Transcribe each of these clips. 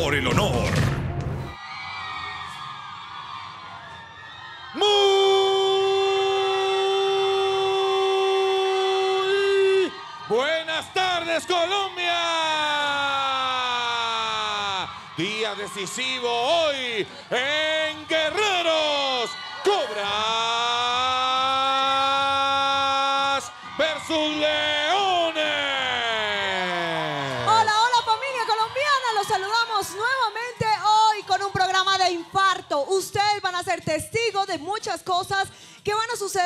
por el honor. buenas tardes, Colombia. Día decisivo hoy en Guerreros. Cobras versus testigo de muchas cosas que van a suceder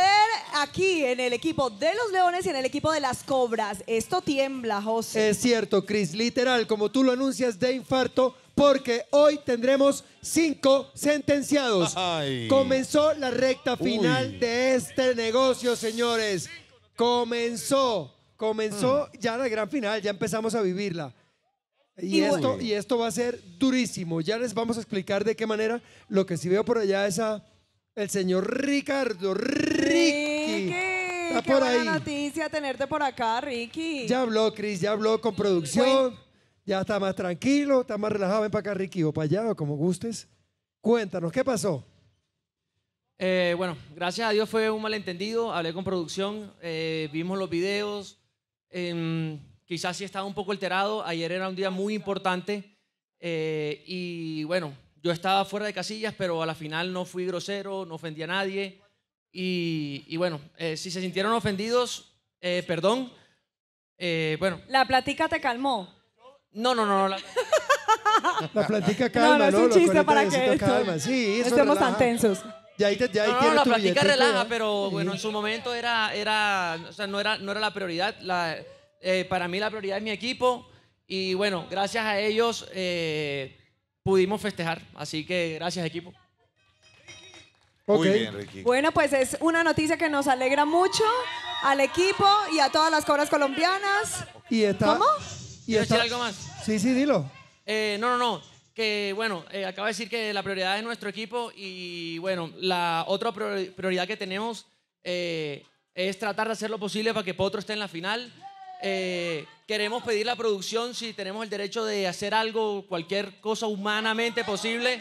aquí en el equipo de los Leones y en el equipo de las Cobras. Esto tiembla, José. Es cierto, Cris. Literal, como tú lo anuncias de infarto, porque hoy tendremos cinco sentenciados. Comenzó la recta final de este negocio, señores. Comenzó, comenzó mm. ya la gran final, ya empezamos a vivirla. Y, esto, y esto va a ser durísimo. Ya les vamos a explicar de qué manera. Lo que sí veo por allá es a el señor Ricardo. Ricky. qué buena noticia tenerte por acá, Ricky. Ya habló, Cris, ya habló con producción. Ya está más tranquilo, está más relajado. Ven para acá, Ricky, o para allá, o como gustes. Cuéntanos, ¿qué pasó? Eh, bueno, gracias a Dios fue un malentendido. Hablé con producción, eh, vimos los videos. Em, Quizás sí estaba un poco alterado, ayer era un día muy importante eh, y bueno, yo estaba fuera de casillas, pero a la final no fui grosero, no ofendí a nadie. Y, bueno, eh, si se sintieron ofendidos, eh, perdón. bueno. La plática te calmó. No, no, no. la... la platica calma, ¿no? No, es un chiste para que calma. Sí, estemos tan tensos. no, la plática relaja, pero bueno, en su momento era, era, no era, no era la prioridad. Eh, para mí la prioridad es mi equipo y bueno, gracias a ellos eh, pudimos festejar, así que gracias equipo. Muy bien, Ricky. Bueno, pues es una noticia que nos alegra mucho al equipo y a todas las cobras colombianas. Y está, ¿Cómo? ¿Quieres decir algo más? Sí, sí, dilo. Eh, no, no, no. Que bueno, acaba de decir que la prioridad es nuestro equipo y bueno, la otra prioridad que tenemos es tratar de hacer lo posible para que Potro esté en la final. Eh, queremos pedir la producción si tenemos el derecho de hacer algo, cualquier cosa humanamente posible.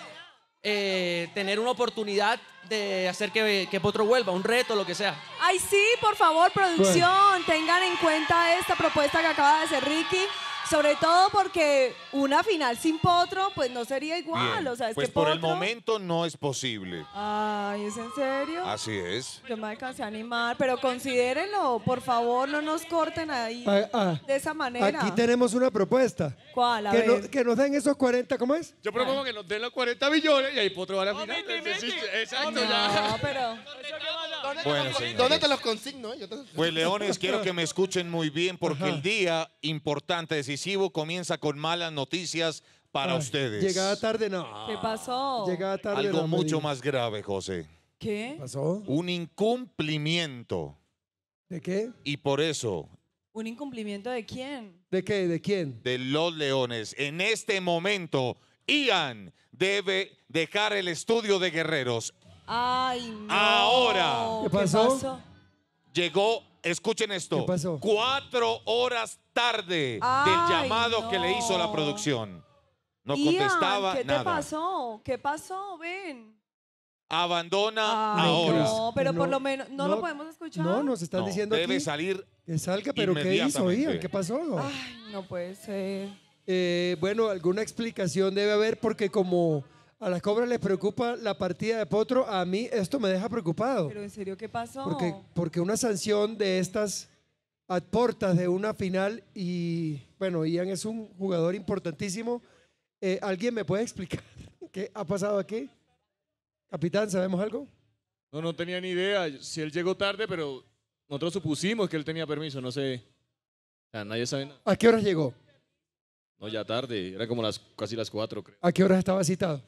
Eh, tener una oportunidad de hacer que, Potro vuelva, un reto, lo que sea. Ay, sí, por favor, producción, tengan en cuenta esta propuesta que acaba de hacer Ricky. Sobre todo porque una final sin Potro, pues no sería igual. pues por el momento no es posible. Ay, ¿es en serio? Así es. Yo me alcancé a animar, pero considérenlo, por favor, no nos corten ahí ah, ah. de esa manera. Aquí tenemos una propuesta. ¿Cuál? que, que nos den esos 40, ¿cómo es? Yo propongo que nos den los 40 billones y ahí Potro va a la final. Exacto, no, pero... ¿Dónde, eh? te, los, consigno? Pues leones, quiero que me escuchen muy bien porque el día importante, decisivo, comienza con malas noticias para ustedes. Llegada tarde, no. ¿Qué pasó? Llegada tarde. Algo mucho más grave, José. ¿Qué? ¿Qué? pasó? Un incumplimiento. ¿De qué? Y por eso. ¿Un incumplimiento de quién? ¿De qué? ¿De quién? De los leones. En este momento, Ian debe dejar el estudio de guerreros. Ay, no. Ahora. ¿Qué pasó? Llegó, escuchen esto. ¿Qué pasó? Cuatro horas tarde del llamado que le hizo la producción. No contestaba ¿qué nada. ¿Qué te pasó? ¿Qué pasó? Ven. Abandona ahora. No, pero por lo menos no, lo podemos escuchar. No, nos están diciendo debe salir que salga, pero ¿qué hizo Ian? ¿Qué pasó? Ay, no puede ser. Eh, bueno, alguna explicación debe haber porque como a las cobras les preocupa la partida de Potro, a mí esto me deja preocupado. Pero en serio, ¿qué pasó? Porque, porque una sanción de estas aportas de una final y bueno, Ian es un jugador importantísimo. Eh, ¿Alguien me puede explicar qué ha pasado aquí? Capitán, ¿sabemos algo? No, no tenía ni idea. Si él llegó tarde, pero nosotros supusimos que él tenía permiso, no sé. ¿A qué hora llegó? No, ya tarde, era como las casi las cuatro, creo. ¿A qué hora estaba citado?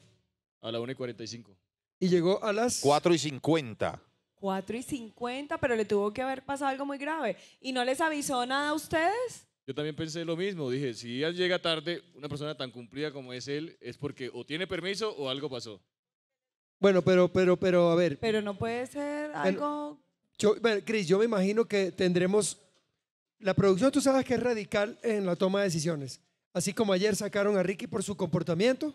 A la 1 y 45. Y llegó a las 4 y 50. 4 y 50, pero le tuvo que haber pasado algo muy grave. ¿Y no les avisó nada a ustedes? Yo también pensé lo mismo. Dije, si llega tarde, una persona tan cumplida como es él, es porque o tiene permiso o algo pasó. Bueno, pero, pero, pero, a ver. Pero no puede ser algo. Yo, bueno, Cris, yo me imagino que tendremos. La producción, tú sabes que es radical en la toma de decisiones. Así como ayer sacaron a Ricky por su comportamiento,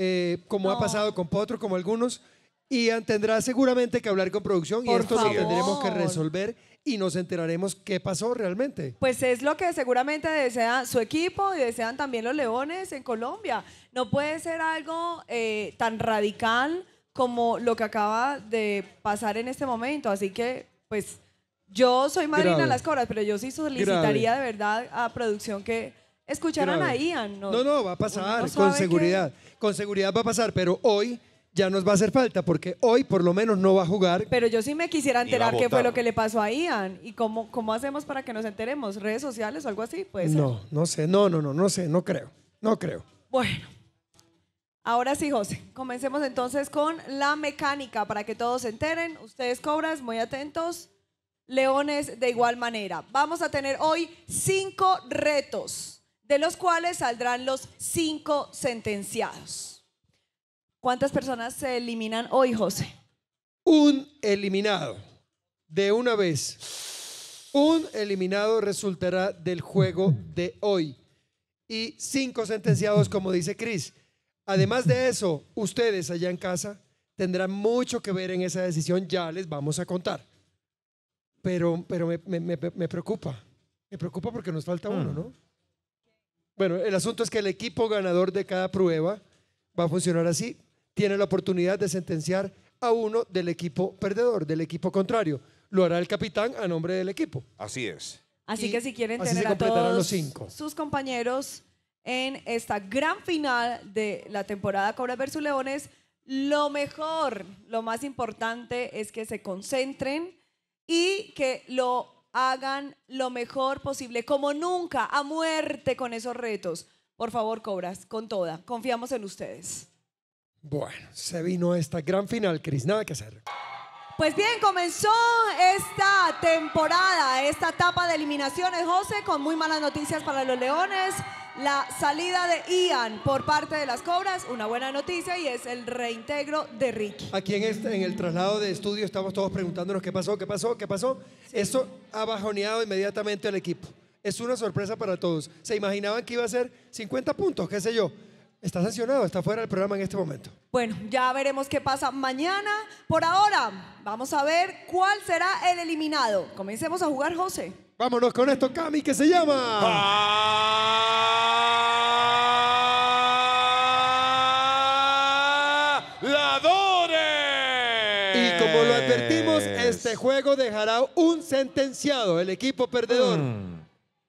eh, como ha pasado con Potro, como algunos, y tendrá seguramente que hablar con producción y esto lo tendremos que resolver y nos enteraremos qué pasó realmente. Pues es lo que seguramente desea su equipo y desean también los leones en Colombia. No puede ser algo eh, tan radical como lo que acaba de pasar en este momento. Así que, pues, yo soy Marina las cobras, pero yo sí solicitaría de verdad a producción que escucharan ahí a Ian. ¿no? no, no, va a pasar, con seguridad con seguridad va a pasar, pero hoy ya nos va a hacer falta porque hoy por lo menos no va a jugar. Pero yo sí me quisiera enterar qué fue lo que le pasó a Ian y cómo, cómo hacemos para que nos enteremos, redes sociales o algo así, pues. No, no sé, no, no, no, no sé, no creo, no creo. Bueno, ahora sí, José, comencemos entonces con la mecánica para que todos se enteren. Ustedes cobras, muy atentos. Leones de igual manera. Vamos a tener hoy cinco retos de los cuales saldrán los cinco sentenciados. ¿Cuántas personas se eliminan hoy, José? Un eliminado, de una vez. Un eliminado resultará del juego de hoy. Y cinco sentenciados, como dice Cris. Además de eso, ustedes allá en casa tendrán mucho que ver en esa decisión, ya les vamos a contar. Pero, pero me preocupa, me preocupa porque nos falta uno, mm. ¿no? Bueno, el asunto es que el equipo ganador de cada prueba va a funcionar así. Tiene la oportunidad de sentenciar a uno del equipo perdedor, del equipo contrario. Lo hará el capitán a nombre del equipo. Así es. Así que si quieren tener a todos los cinco. sus compañeros en esta gran final de la temporada Cobra versus Leones, lo mejor, lo más importante es que se concentren y que lo hagan lo mejor posible, como nunca, a muerte con esos retos. Por favor, cobras, con toda. Confiamos en ustedes. Bueno, se vino esta gran final, Cris, nada que hacer. Pues bien, comenzó esta temporada, esta etapa de eliminaciones, José, con muy malas noticias para los Leones la salida de Ian por parte de las Cobras, una buena noticia y es el reintegro de Ricky. Aquí en, este, en el traslado de estudio estamos todos preguntándonos qué pasó, qué pasó, qué pasó. Eso ha bajoneado inmediatamente al equipo. Es una sorpresa para todos. Se imaginaban que iba a ser 50 puntos, qué sé yo. Está sancionado, está fuera del programa en este momento. Bueno, ya veremos qué pasa mañana. Por ahora, vamos a ver cuál será el eliminado. Comencemos a jugar, José. Vámonos con esto, Cami, que se llama. ¡Ladores! Y como lo advertimos, este juego dejará un sentenciado, el equipo perdedor. Mm.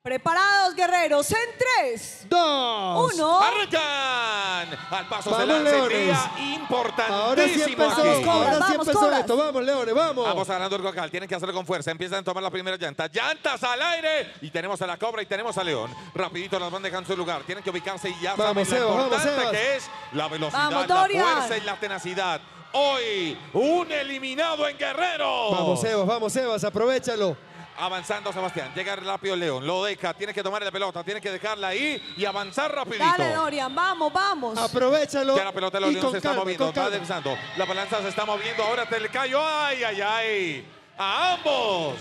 Preparados, guerreros, en 3, 2, 1. ¡Arrancan! Al paso vamos, se lanza Leones. importantísimo. Ahora sí vamos, esto. Vamos, Leones, vamos. Vamos ganando el local, tienen que hacerlo con fuerza. Empiezan a tomar la primera llanta. ¡Llantas al aire! Y tenemos a la Cobra y tenemos a León. Rapidito las van dejando su lugar. Tienen que ubicarse y ya vamos, saben lo importante que es la velocidad, la fuerza y la tenacidad. Hoy, un eliminado en Guerrero. Vamos, Sebas, vamos, Sebas, aprovechalo. Avanzando Sebastián, llega rápido León, lo deja, tiene que tomar la pelota, tiene que dejarla ahí y avanzar rapidito. Dale, Dorian, vamos, vamos. Aprovechalo. Ya la pelota de León se está moviendo, está avanzando. La balanza se está moviendo, ahora te le cayó, ay, ay, ay. A ambos.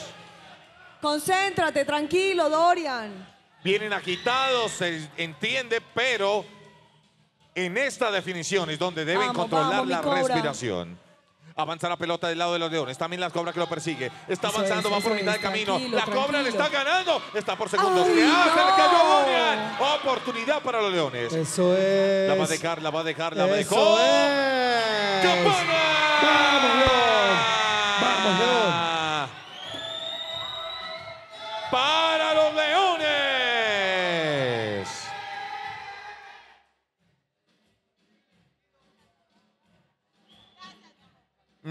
Concéntrate, tranquilo, Dorian. Vienen agitados, se entiende, pero en esta definición es donde deben controlar la respiración. Avanza la pelota del lado de los Leones. También la cobra que lo persigue. Está avanzando, va por mitad de camino. La cobra le está ganando. Está por segundos. Oportunidad para los Leones. Eso es. La va a dejar, la va a dejar, la va a dejar. ¡Oh! Es. ¡Campana!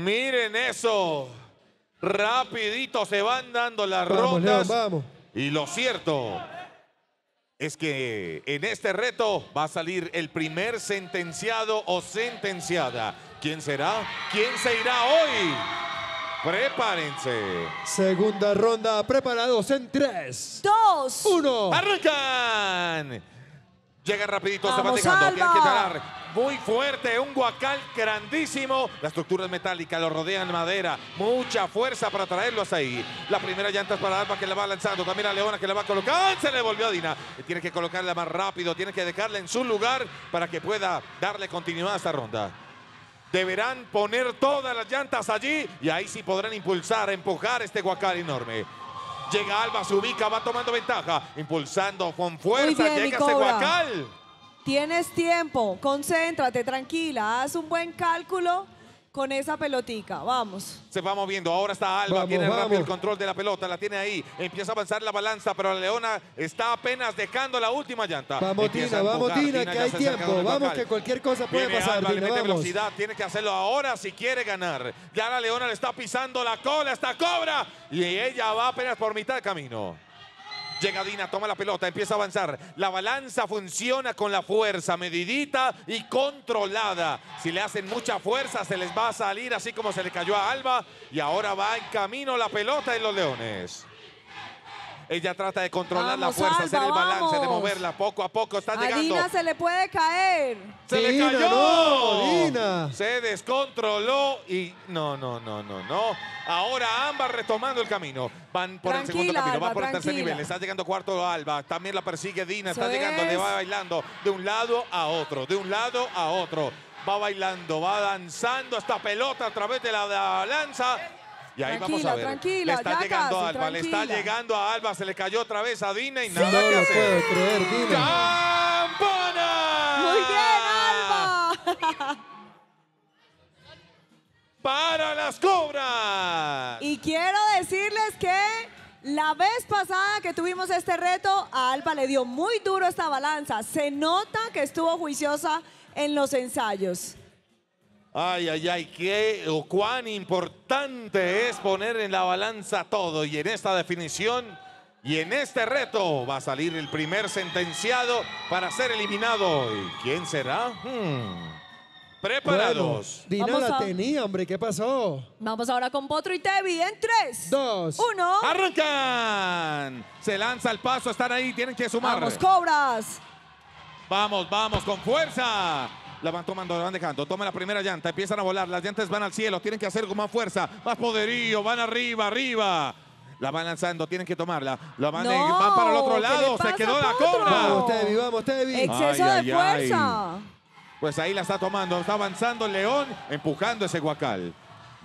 Miren eso. Rapidito se van dando las rondas. vamos. Y lo cierto es que en este reto va a salir el primer sentenciado o sentenciada. ¿Quién será? ¿Quién se irá hoy? Prepárense. Segunda ronda, preparados en tres, dos, uno, ¡Arrancan! Llega rapidito, Vamos, se va tiene Muy fuerte, un guacal grandísimo. La estructura es metálica, lo rodea en madera. Mucha fuerza para traerlo hasta ahí. La primera llanta es para Alba que la va lanzando. También a Leona que la va a colocar. ¡Ah! Se le volvió a Dina. Tiene que colocarla más rápido, tiene que dejarla en su lugar para que pueda darle continuidad a esta ronda. Deberán poner todas las llantas allí y ahí sí podrán impulsar, empujar este guacal enorme. Llega Alba, se ubica, va tomando ventaja. Impulsando con fuerza, llega Seguacal. Tienes tiempo, concéntrate, tranquila, haz un buen cálculo con esa pelotica. Vamos. Se va moviendo. Ahora está Alba. tiene rápido el control de la pelota. La tiene ahí. Empieza a avanzar la balanza, pero la Leona está apenas dejando la última llanta. Vamos, Tina, vamos, Tina, que hay tiempo. Vamos, que cualquier cosa puede pasar. Alba, velocidad. Tiene que hacerlo ahora si quiere ganar. Ya la Leona le está pisando la cola. Esta cobra. Y ella va apenas por mitad de camino. Llega Dina, toma la pelota, empieza a avanzar. La balanza funciona con la fuerza medidita y controlada. Si le hacen mucha fuerza, se les va a salir así como se le cayó a Alba. Y ahora va en camino la pelota de los Leones. Ella trata de controlar la fuerza, hacer el balance, de moverla poco a poco. Está llegando. Dina se le puede caer. ¡Se le cayó! Se descontroló y... No, no, no, no, no. Ahora ambas retomando el camino. Van por el segundo camino, van por el tercer nivel. Está llegando cuarto Alba. También la persigue Dina. Está llegando, le va bailando de un lado a otro, de un lado a otro. Va bailando, va danzando esta pelota a través de la, la lanza y ahí tranquila, vamos a ver. Tranquila, le está llegando a Alba, le está llegando a Alba, se le cayó otra vez a Dina y nada que hacer. ¡Campana! Muy bien, Alba. Para las cobras. Y quiero decirles que la vez pasada que tuvimos este reto, a Alba le dio muy duro esta balanza. Se nota que estuvo juiciosa en los ensayos. Ay, ay, ay, qué o cuán importante es poner en la balanza todo. Y en esta definición y en este reto va a salir el primer sentenciado para ser eliminado. ¿Y quién será? Hmm. Preparados. Bueno, la tenía, hombre, ¿qué pasó? Vamos ahora con Potro y Tevi en tres, dos, uno. ¡Arrancan! Se lanza el paso, están ahí, tienen que sumar. ¡Vamos, cobras! Vamos, vamos, con fuerza. La van tomando, la van dejando. Toma la primera llanta, empiezan a volar. Las llantas van al cielo, tienen que hacer con más fuerza, más poderío, van arriba, arriba. La van lanzando, tienen que tomarla. La van, eh, van para el otro lado, se quedó la cobra. Vamos, Tevi, vamos, Tevi. Exceso de fuerza. Pues ahí la está tomando, está avanzando el León, empujando ese guacal.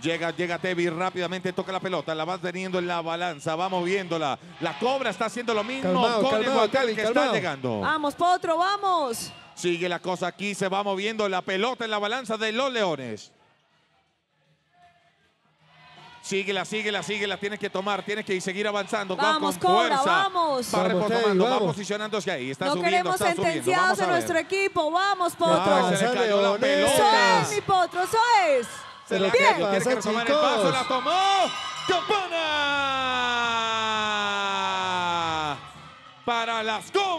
Llega, llega Tevi rápidamente, toca la pelota, la va teniendo en la balanza, va moviéndola. La cobra está haciendo lo mismo con el guacal que está llegando. Vamos, Potro, vamos. Sigue la cosa aquí, se va moviendo la pelota en la balanza de los Leones. Síguela, síguela, síguela. Tienes que tomar, tienes que seguir avanzando. Vamos, con vamos. Va reposando, va posicionándose ahí. Está no subiendo, queremos está sentenciados subiendo. nuestro equipo. Vamos, Potro. se le cayó la pelota. Eso es, mi Potro, eso es. Se la Bien. Cayó. Tiene que retomar el paso, la tomó. ¡Campana! Para las cosas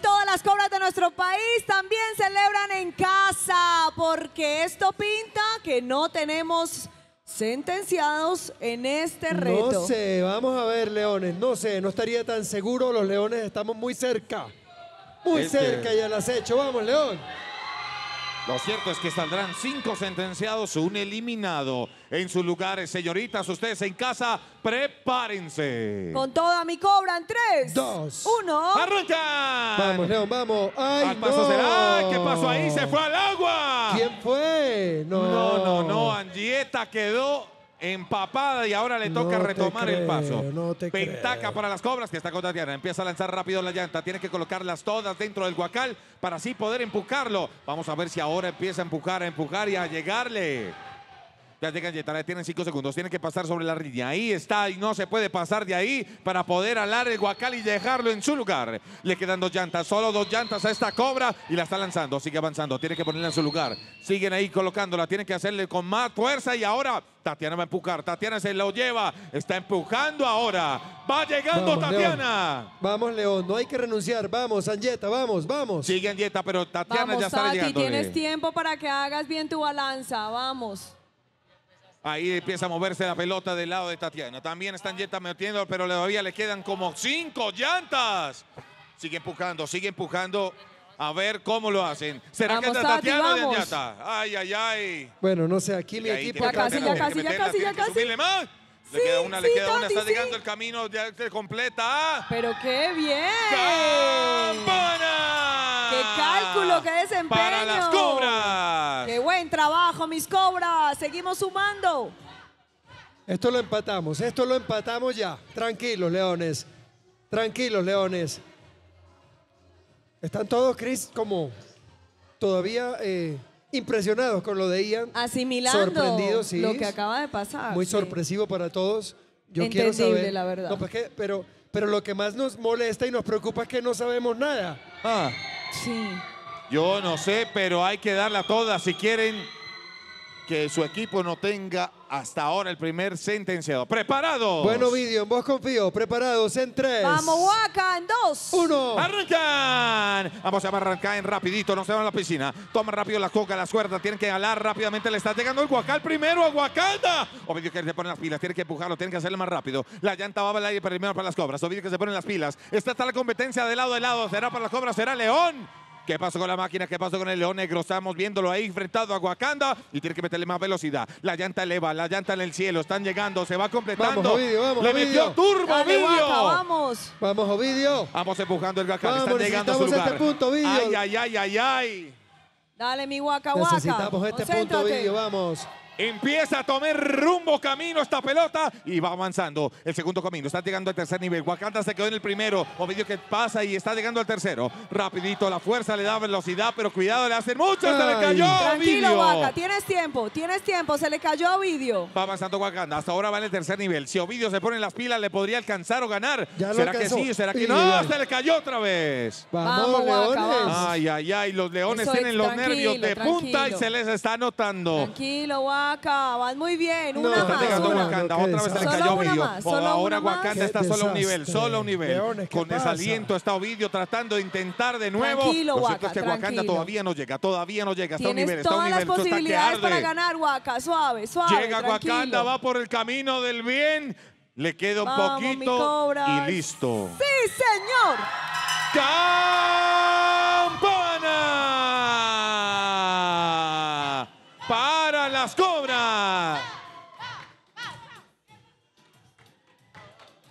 todas las cobras de nuestro país también celebran en casa, porque esto pinta que no tenemos sentenciados en este reto. No sé, vamos a ver, Leones, no sé, no estaría tan seguro, los Leones estamos muy cerca, muy cerca y al acecho, vamos, León. Lo cierto es que saldrán cinco sentenciados, un eliminado. En sus lugares, señoritas, ustedes en casa, prepárense. Con toda mi cobra en tres, dos, uno. ¡Arranca! Vamos, León, vamos. ¡Ay, no. ¿Qué pasó ahí? ¡Se fue al agua! ¿Quién fue? No, no, no. no. Angieta quedó empapada y ahora le toca retomar el paso. Pentaca para las cobras que está con Tatiana. Empieza a lanzar rápido la llanta. Tiene que colocarlas todas dentro del guacal para así poder empujarlo. Vamos a ver si ahora empieza a empujar, a empujar y a llegarle. Ya llegan le tienen cinco segundos, Tiene que pasar sobre la línea. Ahí está y no se puede pasar de ahí para poder alar el Guacal y dejarlo en su lugar. Le quedan dos llantas, solo dos llantas a esta cobra y la está lanzando, sigue avanzando, tiene que ponerla en su lugar. Siguen ahí colocándola, tienen que hacerle con más fuerza y ahora Tatiana va a empujar, Tatiana se lo lleva, está empujando ahora. Va llegando Tatiana. Vamos, León, no hay que renunciar. Vamos, Anjeta, vamos, vamos. Sigue Anjeta, pero Tatiana ya está llegando. tienes tiempo para que hagas bien tu balanza, vamos. Ahí empieza a moverse la pelota del lado de Tatiana. También están Yeta metiendo, pero todavía le quedan como cinco llantas. Sigue empujando, sigue empujando. A ver cómo lo hacen. ¿Será que está Tatiana o Yata? Ay, ay, ay. Bueno, no sé, aquí mi equipo... Ya casi, ya casi, ya casi, ya casi. más. le queda una, le queda una. está llegando el camino, ya completa. Pero qué bien. ¡Campana! ¡Qué cálculo, qué desempeño! Cobra. Seguimos sumando. Esto lo empatamos, esto lo empatamos ya. Tranquilos, leones. Tranquilos, leones. Están todos, Chris, como todavía eh, impresionados con lo de Ian. Asimilando sorprendidos, lo que acaba de pasar. Muy sorpresivo para todos. Yo quiero saber. la verdad. Pues pero, pero lo que más nos molesta y nos preocupa es que no sabemos nada. Ah. Sí. Yo no sé, pero hay que darla toda. Si quieren que su equipo no tenga hasta ahora el primer sentenciado. ¡Preparados! Bueno, vídeo, en vos confío. Preparados en tres. Vamos, Waka, en dos. Uno. ¡Arrancan! Vamos a arrancar en rapidito, no se van a la piscina. Toma rápido la coca, la cuerdas. tienen que jalar rápidamente. Le está llegando el Guacal primero a Guacalda. Ovidio que se pone las pilas, tiene que empujarlo, tiene que hacerlo más rápido. La llanta va al aire primero para las cobras. Ovidio que se ponen las pilas. Esta está la competencia de lado a lado. Será para las cobras, será León. ¿Qué pasó con la máquina? ¿Qué pasó con el León Negro? Estamos viéndolo ahí enfrentado a Wakanda y tiene que meterle más velocidad. La llanta eleva, la llanta en el cielo, están llegando, se va completando. Vamos, Ovidio, vamos, Le Ovidio. metió turbo, Ovidio. vamos. Vamos, Ovidio. Vamos empujando el Wakanda, están llegando a su lugar. Este punto, Ovidio. Ay, ay, ay, ay, ay. Dale, mi Waka Waka. Necesitamos este punto, Ovidio, vamos. Empieza a tomar rumbo, camino esta pelota y va avanzando. El segundo camino, está llegando al tercer nivel. Wakanda se quedó en el primero. Ovidio que pasa y está llegando al tercero. Rapidito, la fuerza le da velocidad, pero cuidado, le hacen mucho. Se le cayó Tranquilo, Ovidio. tienes tiempo, tienes tiempo. Se le cayó a Ovidio. Va avanzando Wakanda, hasta ahora va en el tercer nivel. Si Ovidio se pone en las pilas, le podría alcanzar o ganar. ¿Será que sí? ¿Será que no? Se le cayó otra vez. Vamos, Leones. ay, ay, ay, los Leones tienen los nervios de punta y se les está notando. Tranquilo, ya Muy bien, una más. una. otra vez se le cayó ahora Wakanda está solo a un nivel, solo a un nivel. Con desaliento está Ovidio tratando de intentar de nuevo. Tranquilo, Lo es que Wakanda todavía no llega, todavía no llega. Está a un nivel, está un nivel. todas las posibilidades para ganar, Waka. Suave, suave, Llega tranquilo. va por el camino del bien. Le queda un poquito y listo. ¡Sí, señor! ¡Campana! Cobras,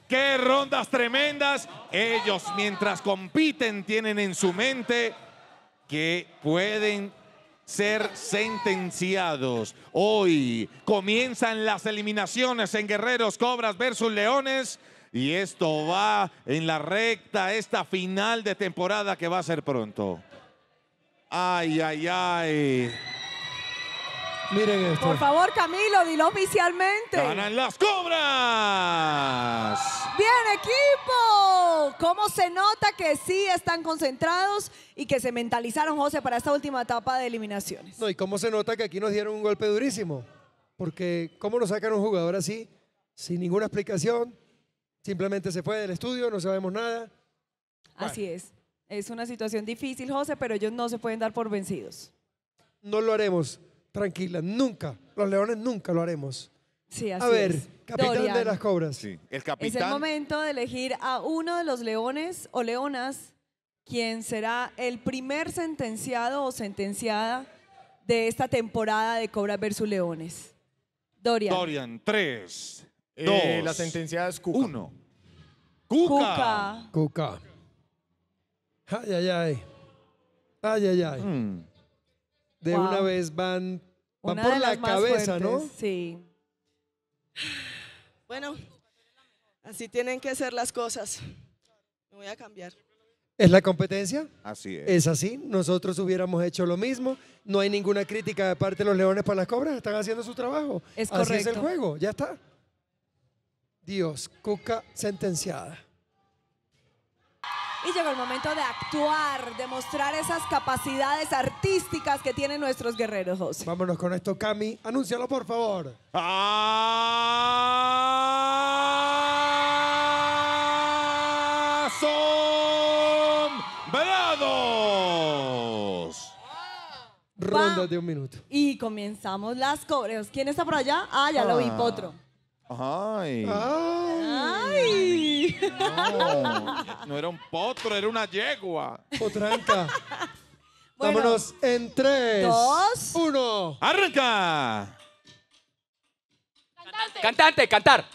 Qué rondas tremendas. Ellos mientras compiten tienen en su mente que pueden ser sentenciados. Hoy comienzan las eliminaciones en Guerreros Cobras versus Leones y esto va en la recta, esta final de temporada que va a ser pronto. Ay, ay, ay. Miren esto. Por favor, Camilo, dilo oficialmente. ¡Ganan las cobras! ¡Bien, equipo! ¿Cómo se nota que sí están concentrados y que se mentalizaron, José, para esta última etapa de eliminaciones? No, y cómo se nota que aquí nos dieron un golpe durísimo. Porque, ¿cómo nos sacan un jugador así? Sin ninguna explicación. Simplemente se fue del estudio, no sabemos nada. Así es. Es una situación difícil, José, pero ellos no se pueden dar por vencidos. No lo haremos. Tranquila, Nunca, los leones nunca lo haremos. Sí, así es. a ver, capitán de las cobras. Sí, el capitán. Es el momento de elegir a uno de los leones o leonas quien será el primer sentenciado o sentenciada de esta temporada de Cobras versus Leones. Dorian. Dorian, tres, eh, la sentenciada es Cuca. Uno. ¡Cuca! Cuca. Cuca. Ay, ay, ay. Ay, ay, ay. Mm de una vez van, por la cabeza, ¿no? Sí. Bueno, así tienen que ser las cosas. Me voy a cambiar. ¿Es la competencia? Así es. Es así. Nosotros hubiéramos hecho lo mismo. No hay ninguna crítica de parte de los leones para las cobras. Están haciendo su trabajo. Es correcto. Así es el juego. Ya está. Dios, Cuca sentenciada llegó el momento de actuar, de mostrar esas capacidades artísticas que tienen nuestros guerreros, José. Vámonos con esto, Cami. Anúncialo, por favor. ¡Asombrados! Ronda de un minuto. Y comenzamos las cobreos. ¿Quién está por allá? Ah, ya lo vi, ah. Potro. Ay. Ay. No, era un potro, era una yegua. Potranca. Bueno, Vámonos en tres. Dos. Uno. ¡Arranca! Cantante. Cantante, cantar.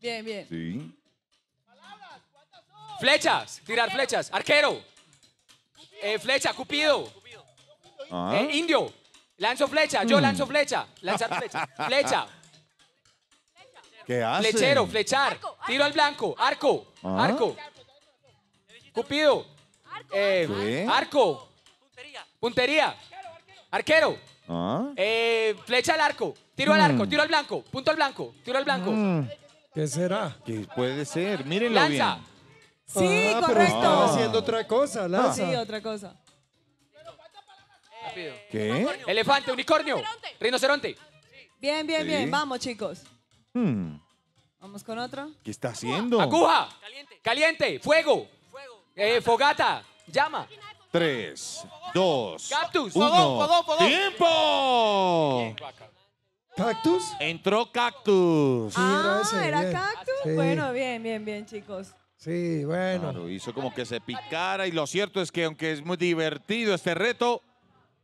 Bien, bien. Sí. ¿cuántas son? Flechas, tirar flechas. Arquero. Eh, flecha, cupido. Ah. Eh, indio. Lanzo flecha, yo mm. lanzo flecha. Lanzar flecha. Flecha. ¿Qué hace? Flechero, flechar. Tiro al blanco. Arco. Ah. Arco. Cupido. Arco. Eh, Puntería. Arquero. Ah. Eh, flecha al arco. Tiro al arco. Mm. Tiro al blanco. Punto al blanco. Tiro al blanco. Mm. ¿Qué será? ¿Qué puede ser? Mírenlo Lanza. bien. Sí, ah, correcto. haciendo otra cosa, Lanza. Sí, otra cosa. Eh, ¿Qué? Elefante, unicornio. Rinoceronte. Bien, bien, bien. Vamos, chicos. Hmm. Vamos con otro. ¿Qué está haciendo? ¡Acuja! Caliente. Caliente. Fuego. Eh, fogata. Llama. Tres, dos, Cactus. uno. Fogón, fogón, ¡Tiempo! ¿Cactus? Entró Cactus. ah, ¿era cactus? Bueno, bien, bien, bien, chicos. Sí, bueno. hizo como que se picara y lo cierto es que aunque es muy divertido este reto,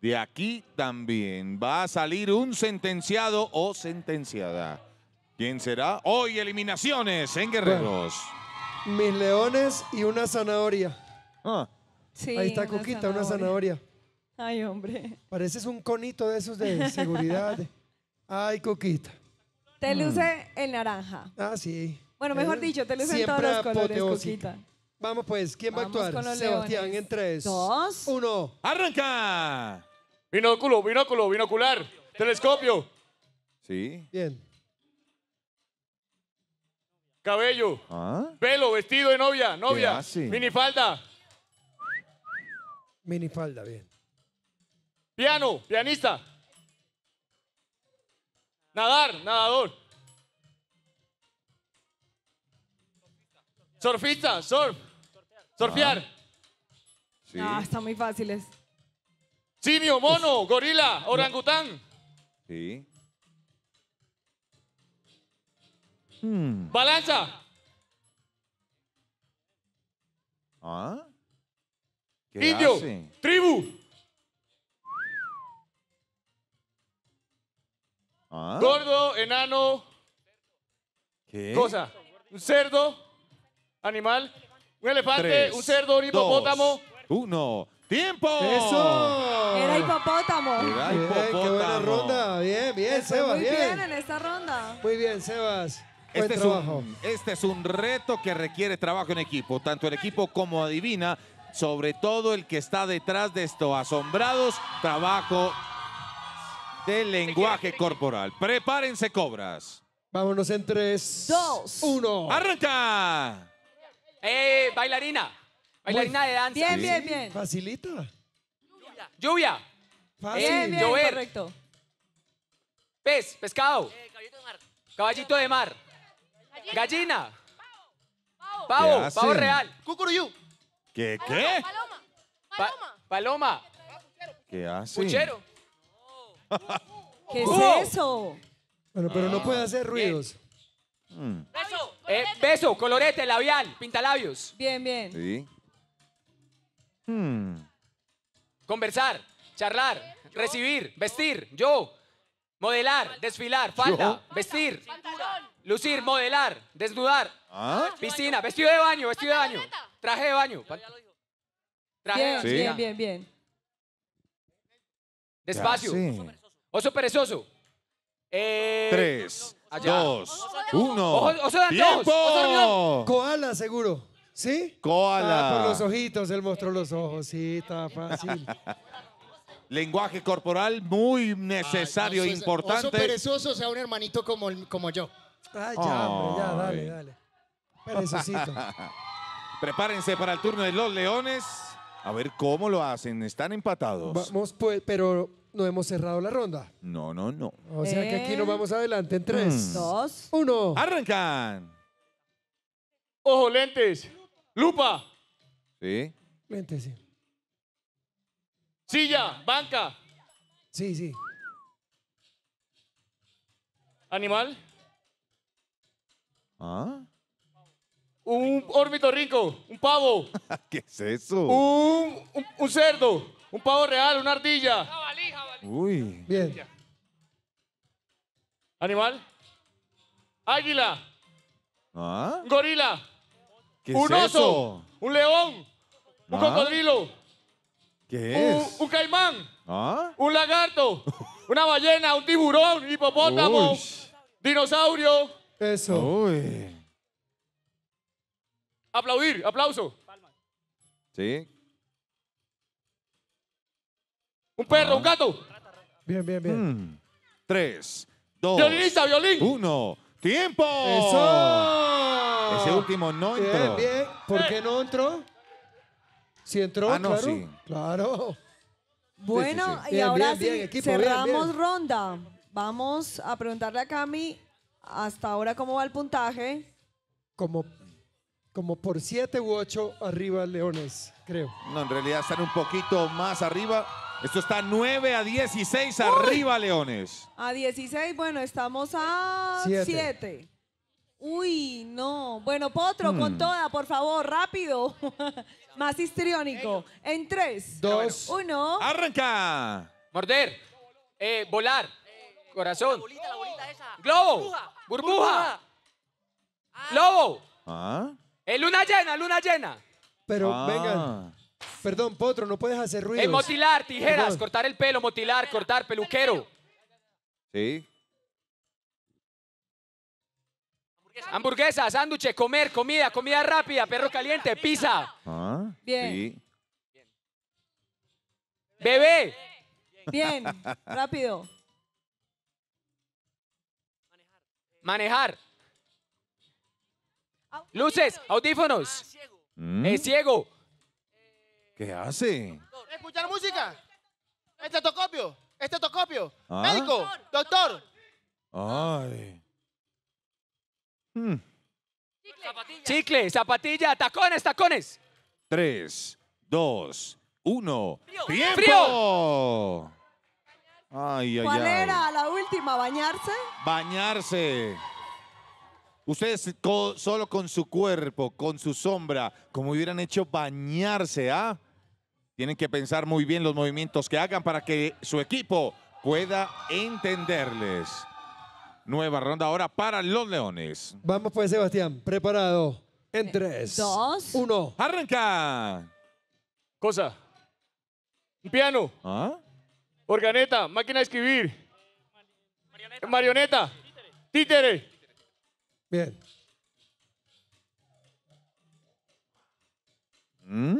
de aquí también va a salir un sentenciado o sentenciada. ¿Quién será? Hoy eliminaciones en Guerreros. mis leones y una zanahoria. Ah. Sí, Ahí está Coquita, una zanahoria. Ay, hombre. Pareces un conito de esos de seguridad. Ay, Coquita. Te mm. luce el naranja. Ah, sí. Bueno, eh, mejor dicho, te luce todos los colores, Coquita. Vamos pues, ¿quién va a actuar? Sebastián, en tres. Dos. Uno. ¡Arranca! Binóculo, binóculo, binocular, telescopio. Sí. Bien cabello, ah. pelo, vestido de novia, novia, minifalda. Minifalda, bien. Piano, pianista. Nadar, nadador. Surfista, surf. Surfear. Ah. Sí. están muy fáciles. Simio, mono, gorila, orangután. Sí. Hmm. ¡Balanza! ¿Ah? ¿Qué Indio, hace? tribu. ¿Ah? Gordo, enano. ¿Qué? Cosa. Un cerdo, animal. Un elefante, un cerdo, un hipopótamo. uno. ¡Tiempo! ¡Eso! Era hipopótamo. Bien, ¡Qué buena ronda! Bien, bien, Sebas. Muy bien en esta ronda. Muy bien, Sebas. Este, este es, un, reto que requiere trabajo en equipo, tanto el equipo como adivina, sobre todo el que está detrás de esto. Asombrados, trabajo del lenguaje corporal. Prepárense, cobras. Vámonos en 3, 2, 1. ¡Arranca! Eh, eh, ¡Eh, bailarina! Bailarina de danza. Bien, bien, bien. Facilita. Lluvia. Eh, bien, Llover. correcto. Pez, pescado. caballito de mar. Caballito de mar. Gallina. Pavo. Pavo, real. Cucuruyú. ¿Qué? ¿Qué? Paloma. Paloma. ¿Qué hace? Puchero. ¿Qué es uh. eso? pero no puede hacer ah, ruidos. Mm. Beso. Eh, beso, colorete, labial, pintalabios. Bien, bien. ¿Sí? Mm. Conversar, charlar, recibir, vestir, yo. Modelar, desfilar, falda, vestir. Pantalón. Lucir, modelar, desnudar. Ah. Piscina, vestido de baño, vestido de baño. Traje de baño. Traje de Bien, baño. bien, bien, bien. Despacio. Oso perezoso. Eh, Tres, dos, uno. oso de antojos, Koala, seguro. ¿Sí? Koala. Ah, por los ojitos, él mostró los ojos. Sí, está fácil. Lenguaje corporal muy necesario, e importante. Oso perezoso, sea, un hermanito como, como yo. Ah, ya, ya, dale, dale. Prepárense para el turno de los Leones. A ver cómo lo hacen. Están empatados. Vamos, pues, pero no hemos cerrado la ronda. No, no, no. O sea que aquí nos vamos adelante en mm. tres, Dos. uno. ¡Arrancan! Ojo, lentes. Lupa. Sí. Lentes, sí. Silla, banca. Sí, sí. Animal. ¿Ah? Un Un rico, un pavo. ¿Qué es eso? Un, cerdo, un pavo real, una ardilla. Jabalí, jabalí. Uy. Bien. ¿Animal? Águila. Un ¿Ah? gorila. ¿Qué un es oso. Eso? Un león. Un ¿Ah? cocodrilo. ¿Qué es? Un, caimán. Un lagarto. una ballena, un tiburón, hipopótamo. Dinosaurio. Eso. Aplaudir, aplauso. Sí. Un perro, ah. un gato. Bien, bien, bien. Hmm. Tres, dos. Uno. ¡Tiempo! ¡Eso! Ese último no entró. ¿Por eh. qué no entró? Si entró, ah, claro. Sí. Claro. Bueno, y ahora sí, cerramos ronda. Vamos a preguntarle a Cami hasta ahora, ¿cómo va el puntaje? Como, como por 7 u 8 arriba Leones, creo. No, en realidad están un poquito más arriba. Esto está 9 a 16 arriba Leones. A 16, bueno, estamos a 7. Uy, no. Bueno, Potro, con hmm. toda, por favor, rápido. Más histriónico. En 3, 2, 1. Arranca. Morder. Eh, volar. Corazón. Globo. Burbuja. Ah. ¡Globo! Ah. Eh, luna llena, luna llena. Pero ah. Perdón, Potro, no puedes hacer ruido. Eh, motilar, tijeras, cortar el pelo, motilar, cortar, peluquero. Sí. Hamburguesa, sánduche, comer, comida, comida rápida, perro caliente, pizza. bien. Bebé. Bien, rápido. manejar. Luces, audífonos. Ah, mm. Es ciego. ¿Qué hace? Escuchar música. Estetoscopio. Estetoscopio. ¿Ah? Médico. Doctor. Ay. Hmm. Chicle. zapatilla, tacones, tacones. Tres, dos, uno. ¡Tiempo! Ay, ¿Cuál era la última? ¿Bañarse? Bañarse. Ustedes solo con su cuerpo, con su sombra, como hubieran hecho bañarse, ¿ah? Tienen que pensar muy bien los movimientos que hagan para que su equipo pueda entenderles. Nueva ronda ahora para los Leones. Vamos pues, Sebastián. Preparado. En tres. Dos. Uno. Arranca. Cosa. piano. ¿Ah? Organeta, máquina de escribir. Marioneta. Títere. Bien. ¿Mm?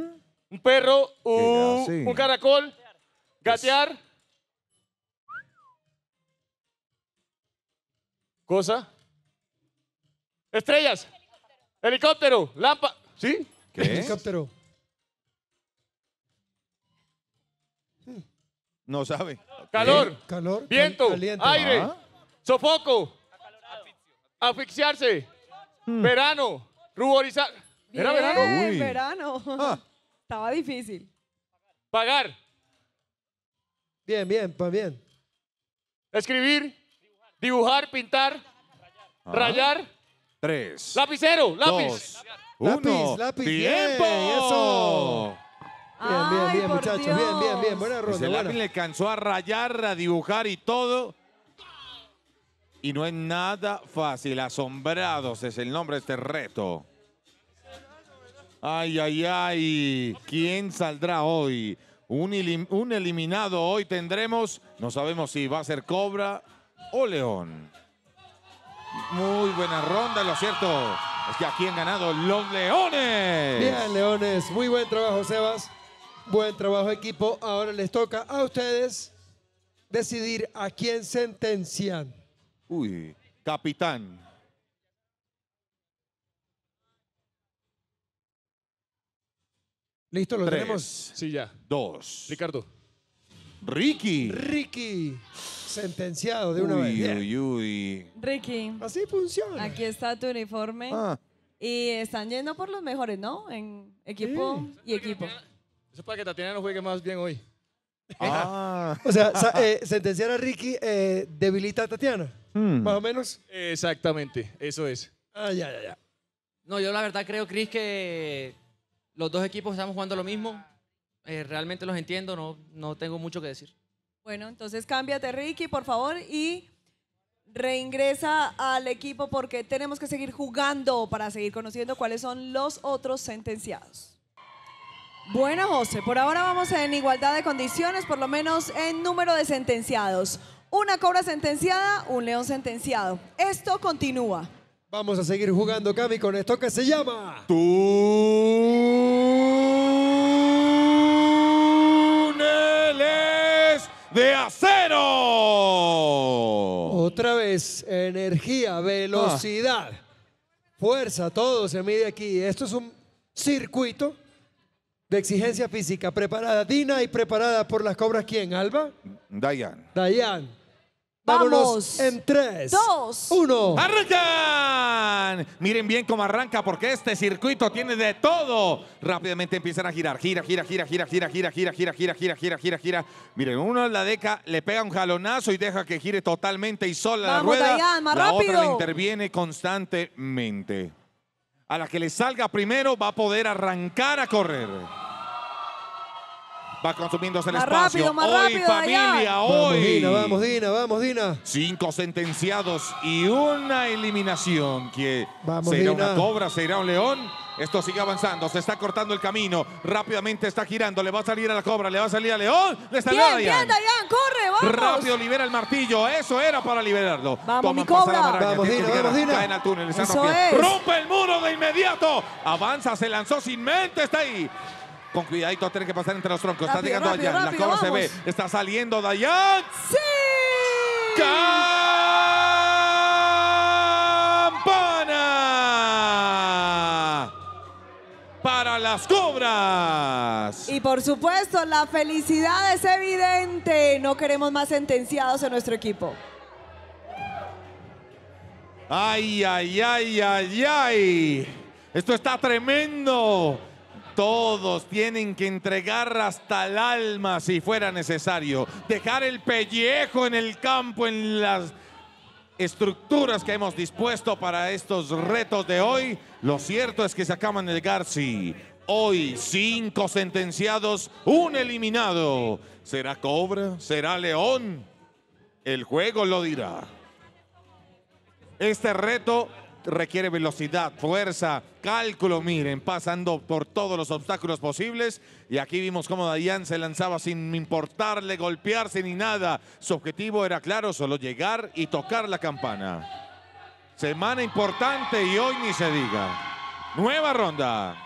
Un perro, un, caracol, gatear. Cosa. Estrellas. Helicóptero. Lámpara. ¿Sí? ¿Qué? Helicóptero. No sabe. Calor. Calor. Viento. Aire. Ah. Sofoco. Asfixiarse. Hmm. Verano. Ruborizar. ¿Era verano? verano. Ah. Estaba difícil. Pagar. Bien, bien, pues bien. Escribir. Dibujar, pintar. Ah. Rayar. Tres. Lapicero. Lápiz. Lápiz, lápiz. ¡Tiempo! eso. Bien, bien, bien, muchachos. Bien, bien, bien. Buena pues ronda. le cansó a rayar, a dibujar y todo. Y no es nada fácil. Asombrados es el nombre de este reto. Ay, ay, ay. ¿Quién saldrá hoy? Un, un eliminado hoy tendremos. No sabemos si va a ser Cobra o León. Muy buena ronda, lo cierto. Es que aquí han ganado los Leones. Bien, Leones. Muy buen trabajo, Sebas. Buen trabajo equipo. Ahora les toca a ustedes decidir a quién sentencian. Uy, capitán. Listo, lo tenemos. Sí, ya. Dos. Ricardo. Ricky. Ricky. Sentenciado de una vez. Uy, uy. Ricky. Así funciona. Aquí está tu uniforme. Ah. Y están yendo por los mejores, ¿no? En equipo y equipo. Eso para que Tatiana no juegue más bien hoy. Ah. o sea, eh, sentenciar a Ricky eh, debilita a Tatiana. Hmm. Más o menos. Exactamente, eso es. Ah, ya, ya, ya. No, yo la verdad creo, Chris, que los dos equipos estamos jugando lo mismo. Eh, realmente los entiendo, no, no tengo mucho que decir. Bueno, entonces cámbiate, Ricky, por favor, y reingresa al equipo porque tenemos que seguir jugando para seguir conociendo cuáles son los otros sentenciados. Bueno, José, por ahora vamos en igualdad de condiciones, por lo menos en número de sentenciados. Una cobra sentenciada, un león sentenciado. Esto continúa. Vamos a seguir jugando, Cami, con esto que se llama... Túneles de acero. Otra vez, energía, ah. velocidad, fuerza, todo se mide aquí. Esto es un circuito de exigencia física, preparada Dina y preparada por las cobras, ¿quién? ¿Alba? Dayan. Dayan. Vámonos Vamos. en tres, dos, uno. ¡Arrancan! Miren bien cómo arranca porque este circuito tiene de todo. Rápidamente empiezan a girar. Gira, gira, gira, gira, gira, gira, gira, gira, gira, gira, gira, gira, gira. Miren, uno la deca, le pega un jalonazo y deja que gire totalmente y sola la rueda. Dayan, más la otra le interviene constantemente. A la que le salga primero va a poder arrancar a correr. Va consumiéndose el espacio. hoy, familia, hoy. Vamos, Dina, vamos, Dina, Cinco sentenciados y una eliminación. Que será una cobra, será un león. Esto sigue avanzando, se está cortando el camino, rápidamente está girando, le va a salir a la cobra, le va a salir a León, le salió bien, a Dayan. Bien, Dayan, corre, vamos. Rápido libera el martillo, eso era para liberarlo. Vamos, mi cobra. vamos, vamos, Dino. en el túnel, están Rompe el muro de inmediato, avanza, se lanzó sin mente, está ahí. Con cuidadito tiene que pasar entre los troncos, está llegando la cobra se ve, está saliendo Dayan. ¡Sí! ¡Cae! para las cobras. Y por supuesto, la felicidad es evidente. No queremos más sentenciados en nuestro equipo. Ay, ay, ay, ay, ay. Esto está tremendo. Todos tienen que entregar hasta el alma si fuera necesario. Dejar el pellejo en el campo, en las estructuras que hemos dispuesto para estos retos de hoy, lo cierto es que se acaban el llegar, Hoy cinco sentenciados, un eliminado. ¿Será Cobra? ¿Será León? El juego lo dirá. Este reto requiere velocidad, fuerza, cálculo, miren, pasando por todos los obstáculos posibles. Y aquí vimos cómo Dayan se lanzaba sin importarle, golpearse ni nada. Su objetivo era claro, solo llegar y tocar la campana. Semana importante y hoy ni se diga. Nueva ronda.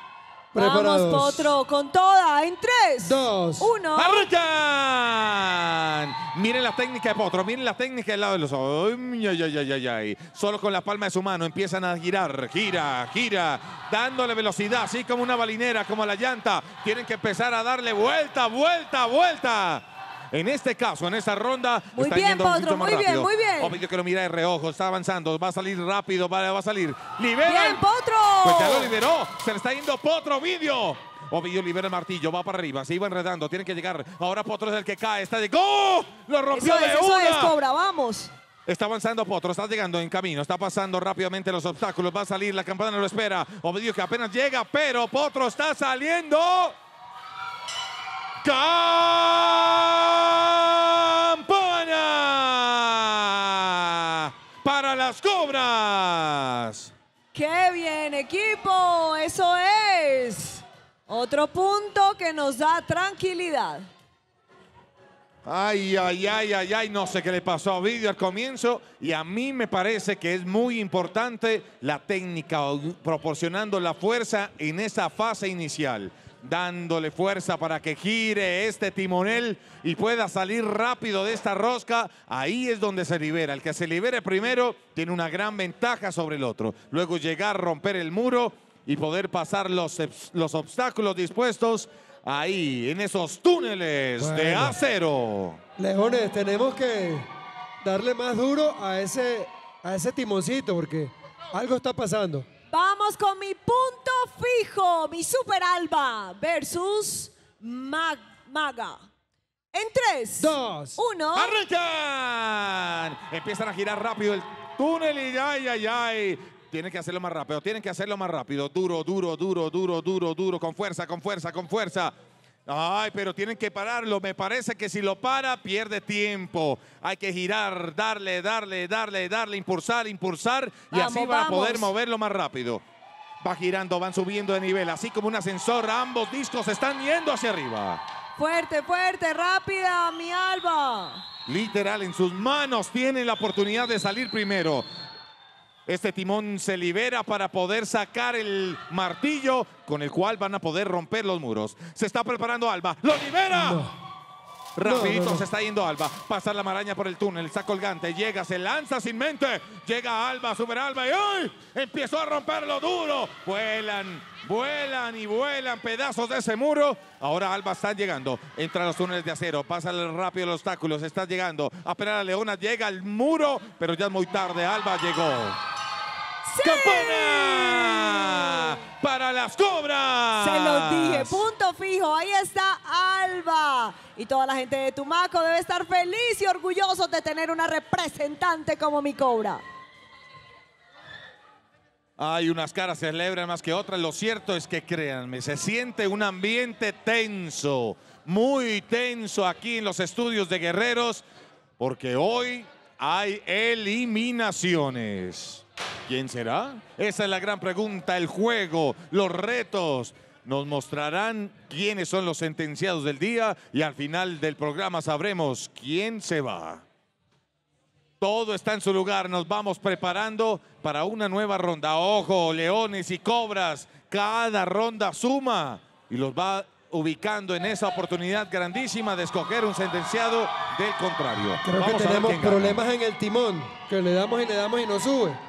Vamos, Potro, con toda, en tres. Dos. Uno. ¡Arrancan! Miren la técnica de Potro, miren la técnica del lado de los ojos. Solo con la palma de su mano empiezan a girar, gira, gira, dándole velocidad, así como una balinera, como la llanta. Tienen que empezar a darle vuelta, vuelta, vuelta. En este caso, en esta ronda, muy bien, Potro, muy bien, muy bien. Ovidio oh, que lo mira de reojo, está avanzando, va a salir rápido, va, a salir. ¡Libera! ¡Bien, Potro! Pues lo liberó, se le está yendo Potro, Ovidio. Ovidio libera el martillo, va para arriba, se iba enredando, tiene que llegar. Ahora Potro es el que cae, está de ¡Gol! Lo rompió de una. Eso es, Cobra, vamos. Está avanzando Potro, está llegando en camino, está pasando rápidamente los obstáculos, va a salir, la campana lo espera. Ovidio que apenas llega, pero Potro está saliendo. Campana para las cobras. ¡Qué bien, equipo! Eso es. Otro punto que nos da tranquilidad. Ay, ay, ay, ay, ay, no sé qué le pasó a Vídeo al comienzo y a mí me parece que es muy importante la técnica proporcionando la fuerza en esa fase inicial dándole fuerza para que gire este timonel y pueda salir rápido de esta rosca. Ahí es donde se libera. El que se libere primero tiene una gran ventaja sobre el otro. Luego llegar, romper el muro y poder pasar los, los obstáculos dispuestos ahí, en esos túneles de acero. Leones, tenemos que darle más duro a ese, a ese timoncito porque algo está pasando. Vamos con mi punto fijo, mi super alba versus maga. En tres, dos, uno... ¡Arrancan! Empiezan a girar rápido el túnel y ay, ay, ay. Tienen que hacerlo más rápido, tienen que hacerlo más rápido. Duro, duro, duro, duro, duro, duro. Con fuerza, con fuerza, con fuerza. Ay, pero tienen que pararlo. Me parece que si lo para, pierde tiempo. Hay que girar, darle, darle, darle, darle, impulsar, impulsar. y así va a poder moverlo más rápido. Va girando, van subiendo de nivel, así como un ascensor. Ambos discos están yendo hacia arriba. Fuerte, fuerte, rápida, mi alba. Literal, en sus manos tienen la oportunidad de salir primero. Este timón se libera para poder sacar el martillo con el cual van a poder romper los muros. Se está preparando Alba. ¡Lo libera! Rapidito se está yendo Alba. Pasa la maraña por el túnel. Está colgante. Llega, se lanza sin mente. Llega Alba, super Alba. Y ¡ay! Empezó a romperlo duro. Vuelan, vuelan y vuelan pedazos de ese muro. Ahora Alba está llegando. Entra los túneles de acero. Pasa rápido los obstáculos. Está llegando. Apenas la Leona llega al muro. Pero ya es muy tarde. Alba llegó. ¡Sí! ¡Campana! Para las cobras. Se los dije. Punto fijo. Ahí está Alba. Y toda la gente de Tumaco debe estar feliz y orgulloso de tener una representante como mi cobra. Hay unas caras celebran más que otras. Lo cierto es que créanme, se siente un ambiente tenso, muy tenso aquí en los estudios de Guerreros, porque hoy hay eliminaciones. ¿Quién será? Esa es la gran pregunta, el juego, los retos. Nos mostrarán quiénes son los sentenciados del día y al final del programa sabremos quién se va. Todo está en su lugar, nos vamos preparando para una nueva ronda. Ojo, leones y cobras, cada ronda suma y los va ubicando en esa oportunidad grandísima de escoger un sentenciado del contrario. Creo que tenemos problemas en el timón, que le damos y le damos y no sube.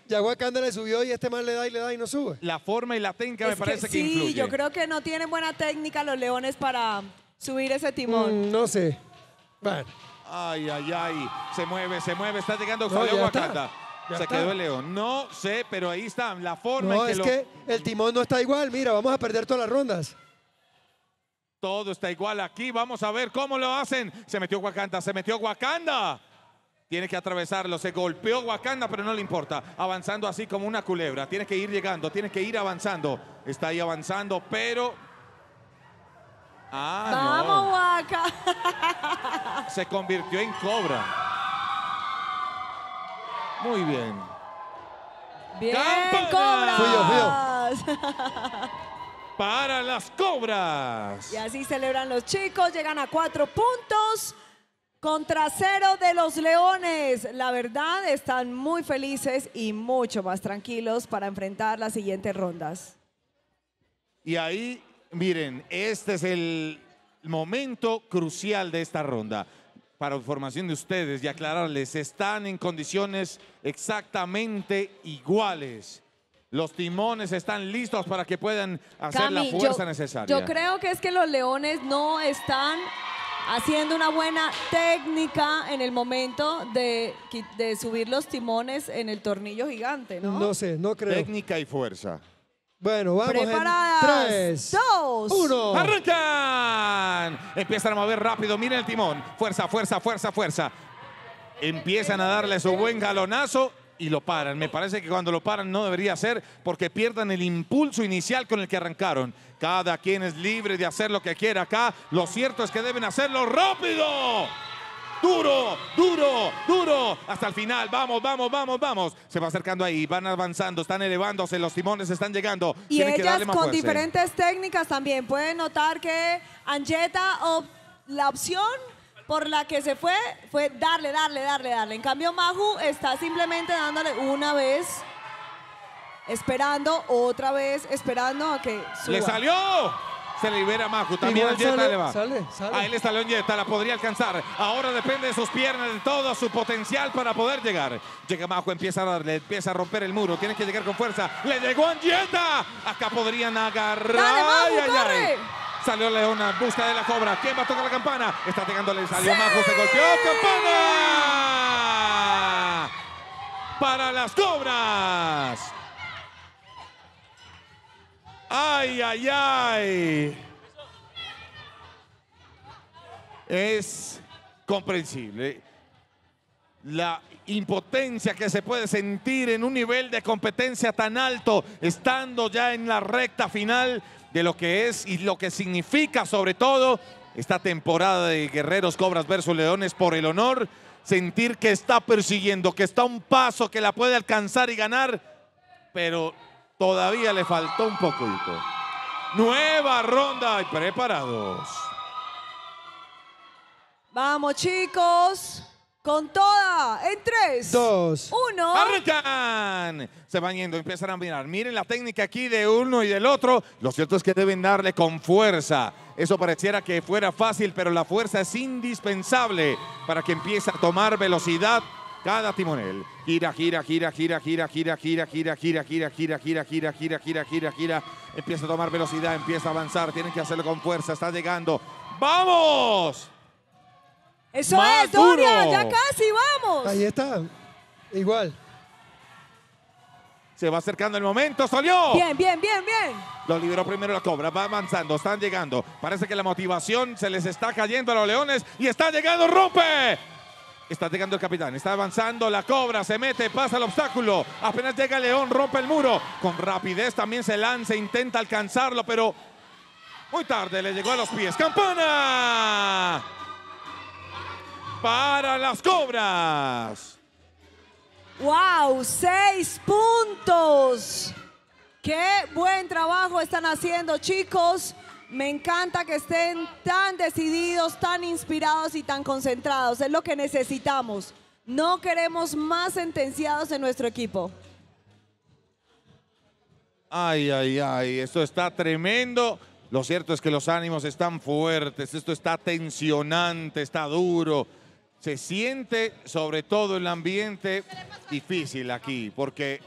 Ya Wakanda le subió y este mal le da y le da y no sube. La forma y la técnica me parece que, influye. Sí, yo creo que no tienen buena técnica los leones para subir ese timón. Mm, no sé. Ay, ay, ay. Se mueve, se mueve. Está llegando Fabio Wakanda. Se quedó el león. No sé, pero ahí está. La forma no, es que el timón no está igual. Mira, vamos a perder todas las rondas. Todo está igual aquí. Vamos a ver cómo lo hacen. Se metió Wakanda, se metió Wakanda. Tiene que atravesarlo. Se golpeó Wakanda, pero no le importa. Avanzando así como una culebra. Tiene que ir llegando, tiene que ir avanzando. Está ahí avanzando, pero... Ah, ¡Vamos, Guaca. Se convirtió en cobra. Muy bien. ¡Bien, cobras! Para las cobras. Y así celebran los chicos. Llegan a cuatro puntos. Contra cero de los Leones. La verdad, están muy felices y mucho más tranquilos para enfrentar las siguientes rondas. Y ahí, miren, este es el momento crucial de esta ronda. Para formación de ustedes y aclararles, están en condiciones exactamente iguales. Los timones están listos para que puedan hacer la fuerza necesaria. Yo creo que es que los leones no están haciendo una buena técnica en el momento de, subir los timones en el tornillo gigante, ¿no? No sé, no creo. Técnica y fuerza. Bueno, vamos Preparadas. en tres, dos, ¡Arrancan! Empiezan a mover rápido, miren el timón. Fuerza, fuerza, fuerza, fuerza. Empiezan a darle su buen galonazo y lo paran. Me parece que cuando lo paran no debería ser porque pierdan el impulso inicial con el que arrancaron. Cada quien es libre de hacer lo que quiera acá. Lo cierto es que deben hacerlo rápido. Duro, duro, duro. Hasta el final. Vamos, vamos, vamos, vamos. Se va acercando ahí. Van avanzando, están elevándose. Los timones están llegando. Y ellas con diferentes técnicas también. Pueden notar que Angeta, la opción por la que se fue, fue darle, darle, darle, darle. En cambio, Maju está simplemente dándole una vez Esperando, otra vez, esperando a que ¡Le salió! Se libera Maju. También Igual Jetta le va. Ahí le salió Jetta, la podría alcanzar. Ahora depende de sus piernas, de todo su potencial para poder llegar. Llega Maju, empieza a darle, empieza a romper el muro. Tiene que llegar con fuerza. ¡Le llegó Jetta! Acá podrían agarrar. ¡Dale, ay, Salió Leona, busca de la cobra. ¿Quién va a tocar la campana? Está pegándole, salió Maju, se golpeó. ¡Campana! Para las cobras. Ay, ay, ay. Es comprensible la impotencia que se puede sentir en un nivel de competencia tan alto, estando ya en la recta final de lo que es y lo que significa sobre todo esta temporada de Guerreros Cobras versus Leones por el honor, sentir que está persiguiendo, que está a un paso, que la puede alcanzar y ganar, pero Todavía le faltó un poquito. Nueva ronda y preparados. Vamos, chicos. Con toda. En tres. Dos. Uno. Arrancan. Se van yendo, empiezan a mirar. Miren la técnica aquí de uno y del otro. Lo cierto es que deben darle con fuerza. Eso pareciera que fuera fácil, pero la fuerza es indispensable para que empiece a tomar velocidad cada timonel. Gira, gira, gira, gira, gira, gira, gira, gira, gira, gira, gira, gira, gira, gira, gira, gira, gira. Empieza a tomar velocidad, empieza a avanzar, tienen que hacerlo con fuerza, está llegando. ¡Vamos! Eso es, Doria, ya casi, vamos. Ahí está, igual. Se va acercando el momento, Salió. Bien, bien, bien, bien. Lo liberó primero la cobra, va avanzando, están llegando. Parece que la motivación se les está cayendo a los leones y está llegando, rompe. Está llegando el capitán, está avanzando, la cobra, se mete, pasa el obstáculo. Apenas llega León, rompe el muro. Con rapidez también se lanza, intenta alcanzarlo, pero muy tarde le llegó a los pies. ¡Campana! Para las cobras. ¡Wow! ¡Seis puntos! ¡Qué buen trabajo están haciendo, chicos! Me encanta que estén tan decididos, tan inspirados y tan concentrados. Es lo que necesitamos. No queremos más sentenciados en nuestro equipo. Ay, ay, ay, esto está tremendo. Lo cierto es que los ánimos están fuertes, esto está tensionante, está duro. Se siente sobre todo el ambiente difícil aquí, porque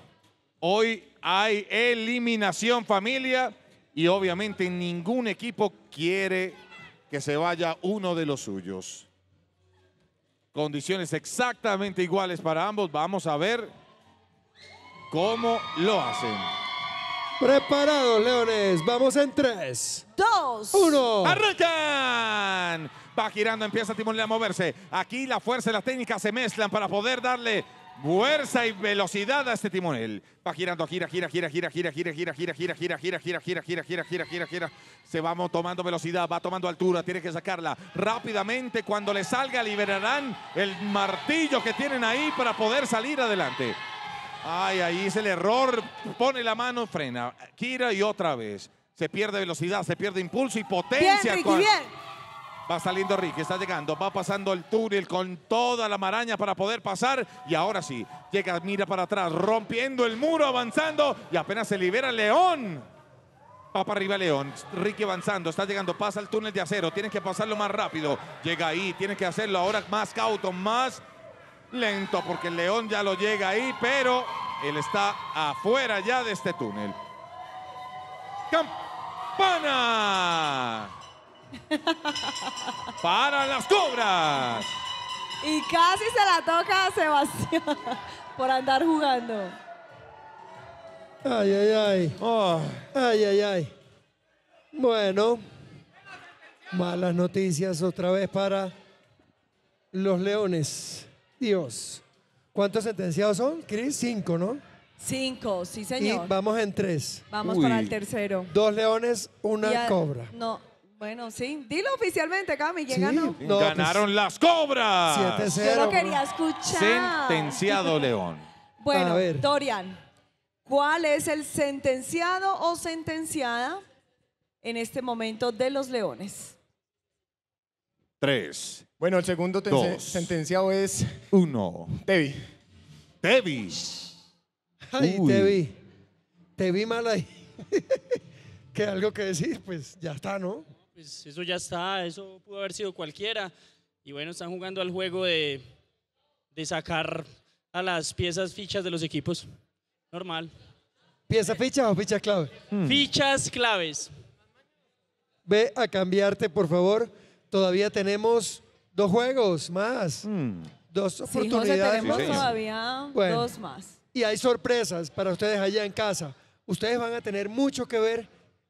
hoy hay eliminación familia y obviamente ningún equipo quiere que se vaya uno de los suyos. Condiciones exactamente iguales para ambos. Vamos a ver cómo lo hacen. Preparados, Leones. Vamos en tres, dos, uno. ¡Arrancan! Va girando, empieza Timón a moverse. Aquí la fuerza y la técnica se mezclan para poder darle Fuerza y velocidad a este timonel. Va girando, gira, gira, gira, gira, gira, gira, gira, gira, gira, gira, gira, gira, gira, gira, gira, gira, gira, Se va tomando velocidad, va tomando altura, tiene que sacarla rápidamente. Cuando le salga, liberarán el martillo que tienen ahí para poder salir adelante. Ay, ahí es el error. Pone la mano, frena, gira y otra vez. Se pierde velocidad, se pierde impulso y potencia. Bien, bien. Va saliendo Ricky, está llegando, va pasando el túnel con toda la maraña para poder pasar. Y ahora sí, llega, mira para atrás, rompiendo el muro, avanzando. Y apenas se libera León. Va para arriba León, Ricky avanzando, está llegando, pasa el túnel de acero. Tiene que pasarlo más rápido. Llega ahí, tiene que hacerlo ahora más cauto, más lento, porque León ya lo llega ahí, pero él está afuera ya de este túnel. ¡Campana! para las cobras. Y casi se la toca a Sebastián por andar jugando. Ay, ay, ay. Ay, ay, ay. Bueno, malas noticias otra vez para los leones. Dios. ¿Cuántos sentenciados son, Cris? Cinco, ¿no? Cinco, sí, señor. Y vamos en tres. Vamos para el tercero. Dos leones, una cobra. No, bueno, sí. Dilo oficialmente, Cami, ¿quién No, pues, Ganaron las cobras. Yo lo quería escuchar. Sentenciado León. Bueno, Dorian, ¿cuál es el sentenciado o sentenciada en este momento de los leones? Tres, Bueno, el segundo sentenciado es uno. Tevi Tevi Ay, Tevi te vi. Te vi mal ahí. que algo que decir, pues ya está, ¿no? Pues, eso ya está, eso pudo haber sido cualquiera. Y bueno, están jugando al juego de, sacar a las piezas fichas de los equipos. Normal. ¿Pieza ficha o ficha clave? Hmm. Fichas claves. Ve a cambiarte, por favor. Todavía tenemos dos juegos más. Hmm. Dos oportunidades. tenemos todavía dos más. Y hay sorpresas para ustedes allá en casa. Ustedes van a tener mucho que ver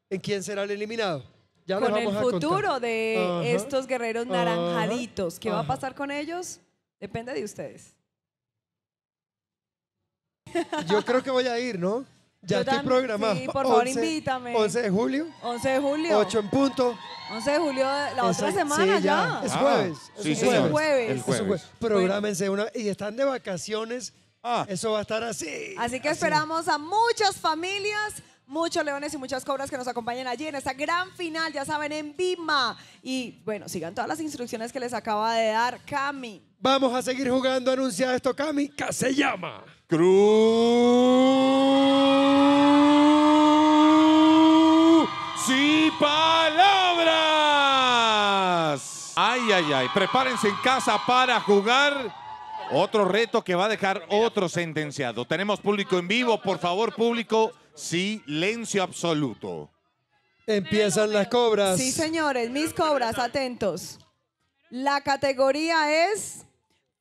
en quién será el eliminado con el futuro de estos guerreros naranjaditos. ¿Qué va a pasar con ellos? Depende de ustedes. Yo creo que voy a ir, ¿no? Ya estoy programado. Sí, por favor, invítame. 11 de julio. 11 de julio. 8 en punto. 11 de julio, la otra semana ya. Es ah, jueves. sí, es jueves. Programense. jueves. una. Y están de vacaciones. Ah. Eso va a estar así. Así que esperamos a muchas familias muchos leones y muchas cobras que nos acompañan allí en esta gran final, ya saben, en Vima. Y bueno, sigan todas las instrucciones que les acaba de dar Cami. Vamos a seguir jugando, anuncia esto Cami, que se llama Cruz y Palabras. Ay, ay, ay, prepárense en casa para jugar otro reto que va a dejar otro sentenciado. Tenemos público en vivo, por favor, público, silencio absoluto. Empiezan las cobras. Sí, señores, mis cobras, atentos. La categoría es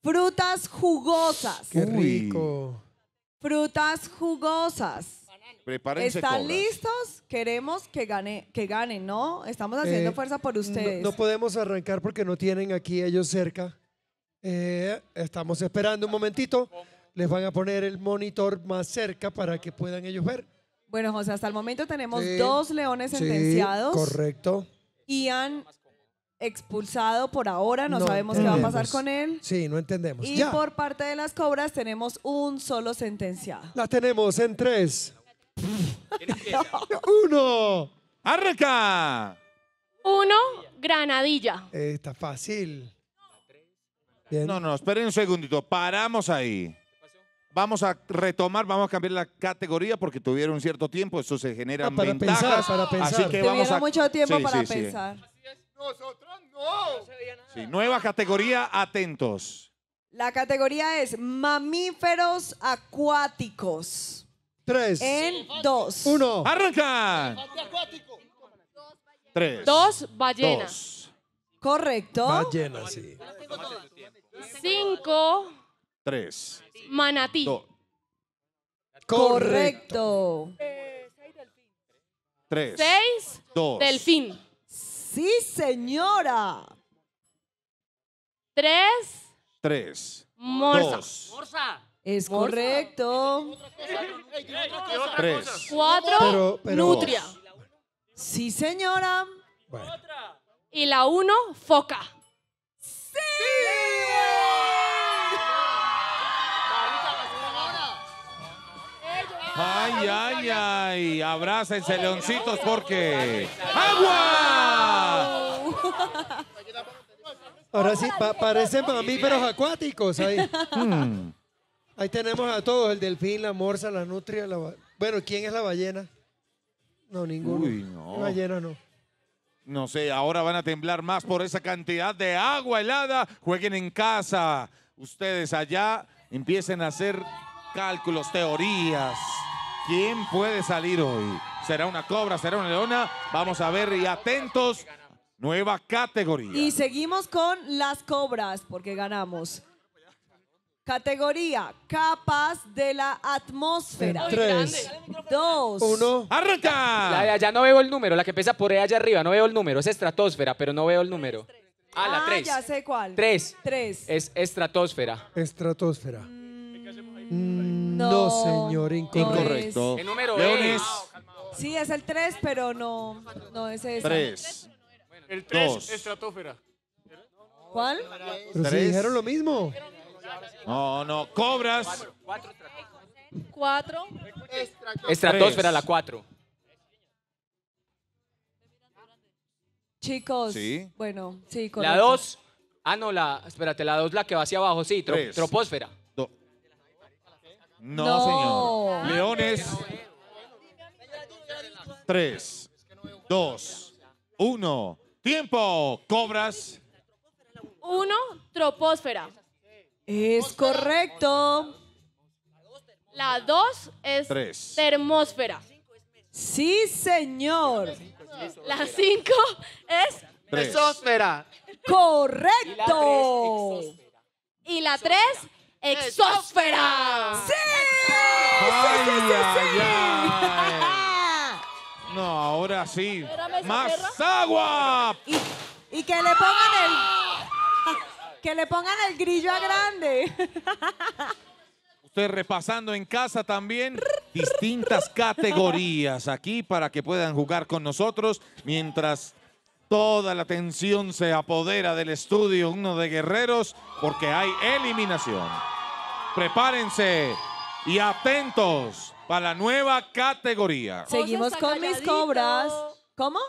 frutas jugosas. Qué rico. Frutas jugosas. Prepárense ¿Están listos? Queremos que, gane, que ganen, ¿no? Estamos haciendo eh, fuerza por ustedes. no podemos arrancar porque no tienen aquí ellos cerca. Eh, estamos esperando un momentito. Les van a poner el monitor más cerca para que puedan ellos ver. Bueno, José, hasta el momento tenemos dos leones sentenciados. correcto. Y han expulsado por ahora, no, sabemos qué va a pasar con él. Sí, no entendemos. Y por parte de las cobras tenemos un solo sentenciado. Las tenemos en tres. Uno. Arreca Uno, Granadilla. Está fácil. No, no, esperen un segundito. Paramos ahí. Vamos a retomar, vamos a cambiar la categoría porque tuvieron cierto tiempo, eso se genera ah, para pensar, Así que vamos a... mucho tiempo para pensar. Así nosotros no. nueva categoría, atentos. La categoría es mamíferos acuáticos. Tres. En dos. Uno. Arranca. Tres. Dos ballenas. Correcto. Ballenas, sí. 5 3 manatí Correcto 3 6 delfín Sí, señora 3 3 orsa Orsa Es correcto 3 4 nutria Sí, señora Y la 1 foca ¡Sí! Ay, ay, ay. abrásense, leoncitos, porque. ¡Agua! Ahora sí, parecen mamíferos acuáticos ahí. Hmm. Ahí tenemos a todos: el delfín, la morsa, la nutria, la. Bueno, ¿quién es la ballena? No, ninguno. Uy, no. ballena no no sé, ahora van a temblar más por esa cantidad de agua helada. Jueguen en casa. Ustedes allá empiecen a hacer cálculos, teorías. ¿Quién puede salir hoy? ¿Será una cobra? ¿Será una leona? Vamos a ver y atentos. Nueva categoría. Y seguimos con las cobras porque ganamos. Categoría, capas de la atmósfera. tres, dos, uno. ¡Arranca! Ya no veo el número, la que empieza por e allá arriba, no veo el número. Es estratosfera, pero no veo el número. Ah, ah la tres. ya sé cuál. Tres. Tres. Es estratosfera. Estratosfera. Mm, no, señor, incorrecto. ¿Qué número es. Sí, es el tres, pero no, no es ese. Tres. El tres, estratosfera. ¿Cuál? Pero dijeron lo mismo. Oh, no, cobras. 4 Estratosfera la 4. Chicos, bueno, sí, con la 2, ah no, la espérate, la 2 la que va hacia abajo, sí, troposfera. No, señor. Ah, Leones 3 2 1. Tiempo, cobras. 1 troposfera. Es correcto. La dos es Tres. termósfera. Sí, señor. La cinco es presósfera. Correcto. Y la tres, exósfera. ¡Sí! sí, No, ahora sí. ¡Más agua! y que le pongan el que le pongan el grillo a grande. Usted repasando en casa también distintas categorías aquí para que puedan jugar con nosotros mientras toda la atención se apodera del estudio uno de guerreros porque hay eliminación. Prepárense y atentos para la nueva categoría. Seguimos con mis cobras. ¿Cómo?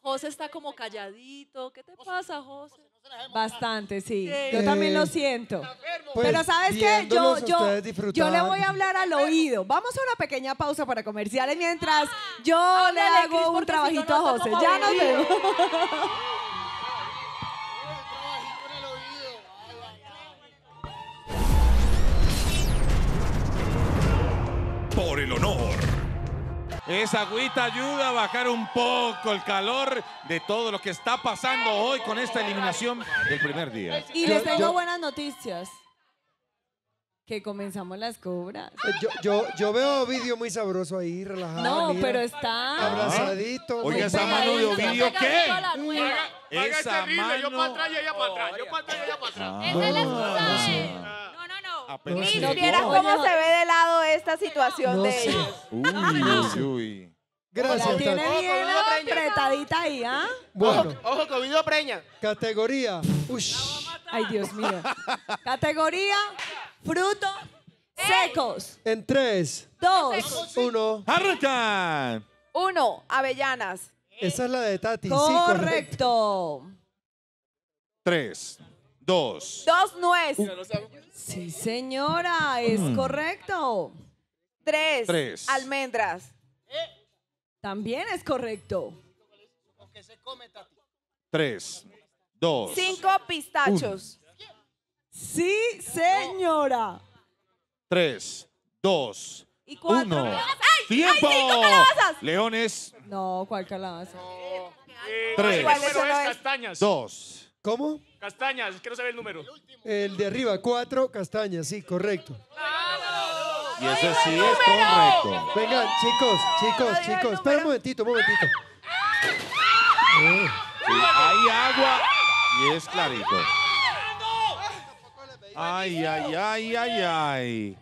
José está como calladito. ¿Qué te pasa, José? Bastante, sí. Yo también lo siento. Pero pues, sabes qué, yo, yo, le voy a hablar al oído. Vamos a una pequeña pausa para comerciales mientras ah, yo le hago un trabajito a José. ya nos vemos. Por el honor esa agüita ayuda a bajar un poco el calor de todo lo que está pasando hoy con esta eliminación del primer día. Y les tengo buenas noticias. Que comenzamos las cobras. Eh, yo, yo, yo veo video muy sabroso ahí, relajado. No, pero está. Abrazadito. Ah, oiga, esa mano de Ovidio, ¿qué? Esa este mano. Yo para atrás y ella para atrás. Yo para atrás y ella para atrás. Ah. Esa es la Apenas Ni llegó. vieras cómo se ve de lado esta situación de ellos. ella. Uy, uy, uy. La Gracias, tiene bien Ojo, ojo, apretadita ahí, ¿ah? Bueno, Ojo, ojo, que preña. categoría. Ush. Ay, Dios mío. Categoría, frutos secos. En 3, 2, 1. ¡Arrancan! uno, avellanas. Esa es la de Tati. correcto. 3 dos. Dos nueces. Sí, señora, es mm. correcto. Tres, Tres. almendras. Eh. También es correcto. Tres, dos. Cinco pistachos. Sí, señora. Tres, dos, uno. ¡Tiempo! calabazas! Leones, No, ¿cuál calabaza? Tres. dos. ¿Cómo? Castañas, quiero que no se el número. El de arriba, cuatro castañas, sí, correcto. Y eso sí es correcto. Venga, chicos, chicos, chicos. Espera un momentito, un momentito. hay agua y es clarito. Ay, ay, ay, ay, ay.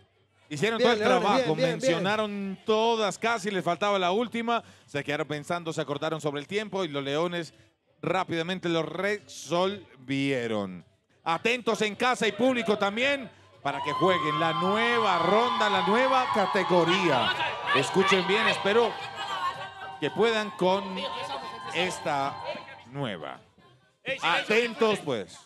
Hicieron todo el trabajo, mencionaron todas, casi les faltaba la última. Se quedaron pensando, se acortaron sobre el tiempo y los leones rápidamente lo resolvieron. Atentos en casa y público también para que jueguen la nueva ronda, la nueva categoría. Escuchen bien, espero que puedan con esta nueva. Atentos pues.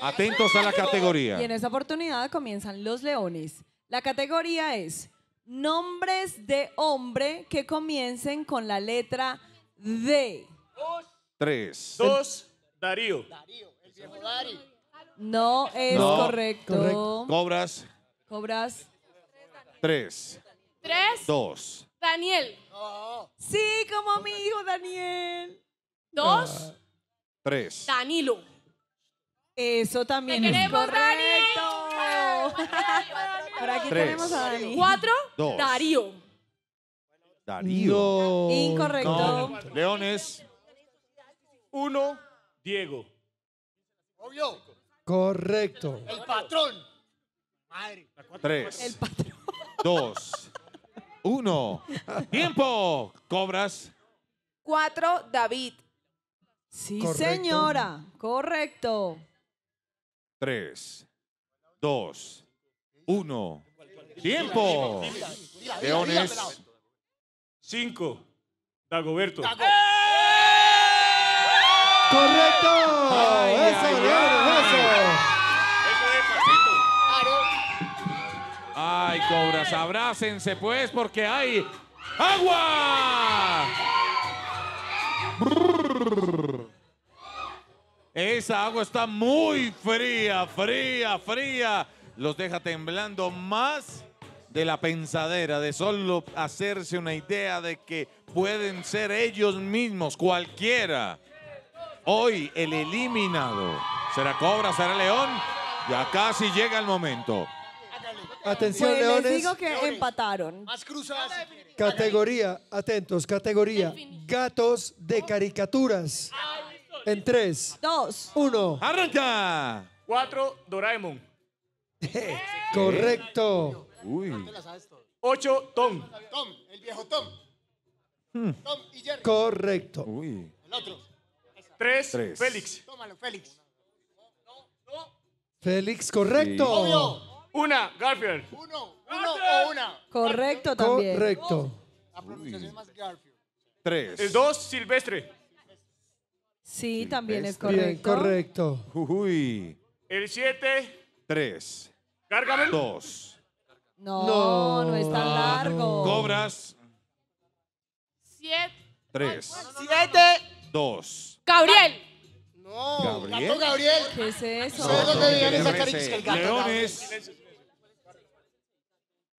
Atentos a la categoría. Y en esta oportunidad comienzan los leones. La categoría es nombres de hombre que comiencen con la letra D. Dos. Tres. Dos, Darío. Darío, el No es correcto. Cobras. Cobras. Tres. Tres, Dos. Daniel. Sí, como mi hijo Daniel. Dos, ah. Tres. Danilo. Eso también es correcto para 4 Darío. Darío. Incorrecto. Leones. 1 Diego. Correcto. El patrón. 3. El patrón. 2. 1. Tiempo. Cobras. 4 David. Sí señora. Correcto. 3 dos, uno. ¡Tiempo! Leones. Cinco. Dagoberto. ¡Correcto! Ay, ¡Eso, el. Leones, eso! Eso es, Ay, cobras, abrácense pues porque hay agua. Esa agua está muy fría, fría, fría. Los deja temblando más de la pensadera, de solo hacerse una idea de que pueden ser ellos mismos, cualquiera. Hoy el eliminado. ¿Será Cobra? ¿Será León? Ya casi llega el momento. Atención, Leones. digo que empataron. Categoría, atentos, categoría. Gatos de caricaturas. En 3, 2, 1. ¡Arranca! 4, Doraemon. Correcto. 8, Tom. Tom, el viejo Tom. Hmm. Tom y Jerry. Correcto. 3, Félix. Tómalo, Félix. Félix, correcto. 1, Garfield. 1, 1 o 1 Correcto también. Correcto. La pronunciación más Garfield. El 2, Silvestre. Sí, también es este. correcto. correcto. Jujuy. El 7. 3. ¡Cárgame! 2. No, no, es tan ah, largo. Cobras. 7. 3. 7. 2. Gabriel. No, Gabriel. Gato Gabriel. ¿Qué es eso? No, no, Leones.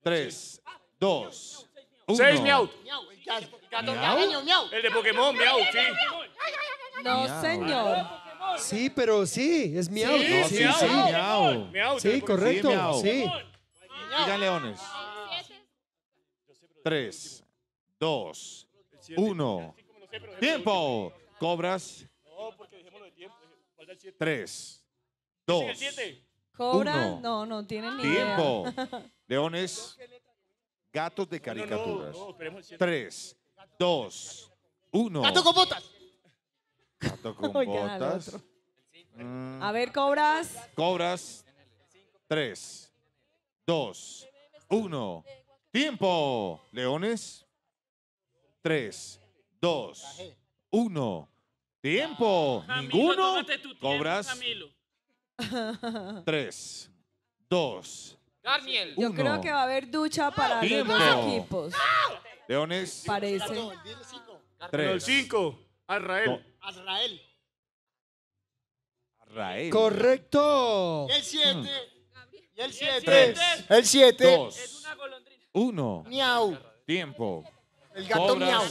3, 2, Seis, miau. El de Pokémon, miau, sí. No, señor. Sí, pero sí, es miau. Sí, sí, miau. sí correcto. Sí. leones. Tres, dos, uno. ¡Tiempo! Cobras. No, porque Tres, dos. Cobras, no, no tienen ni Tiempo. Leones. Gatos de caricaturas. Tres, dos, uno. Gato con botas. Gato con botas. Mm. A ver, cobras. Cobras. Tres, dos, uno. Tiempo. Leones. Tres, dos, uno. Tiempo. Ninguno. Cobras. Tres, dos, yo creo que va a haber ducha para los equipos. Leones. Parece. El 5, Arrael. Azrael. Correcto. Y el 7. Mm. Y el 7. El 7. golondrina. Uno. Miau. Tiempo. El gato miau.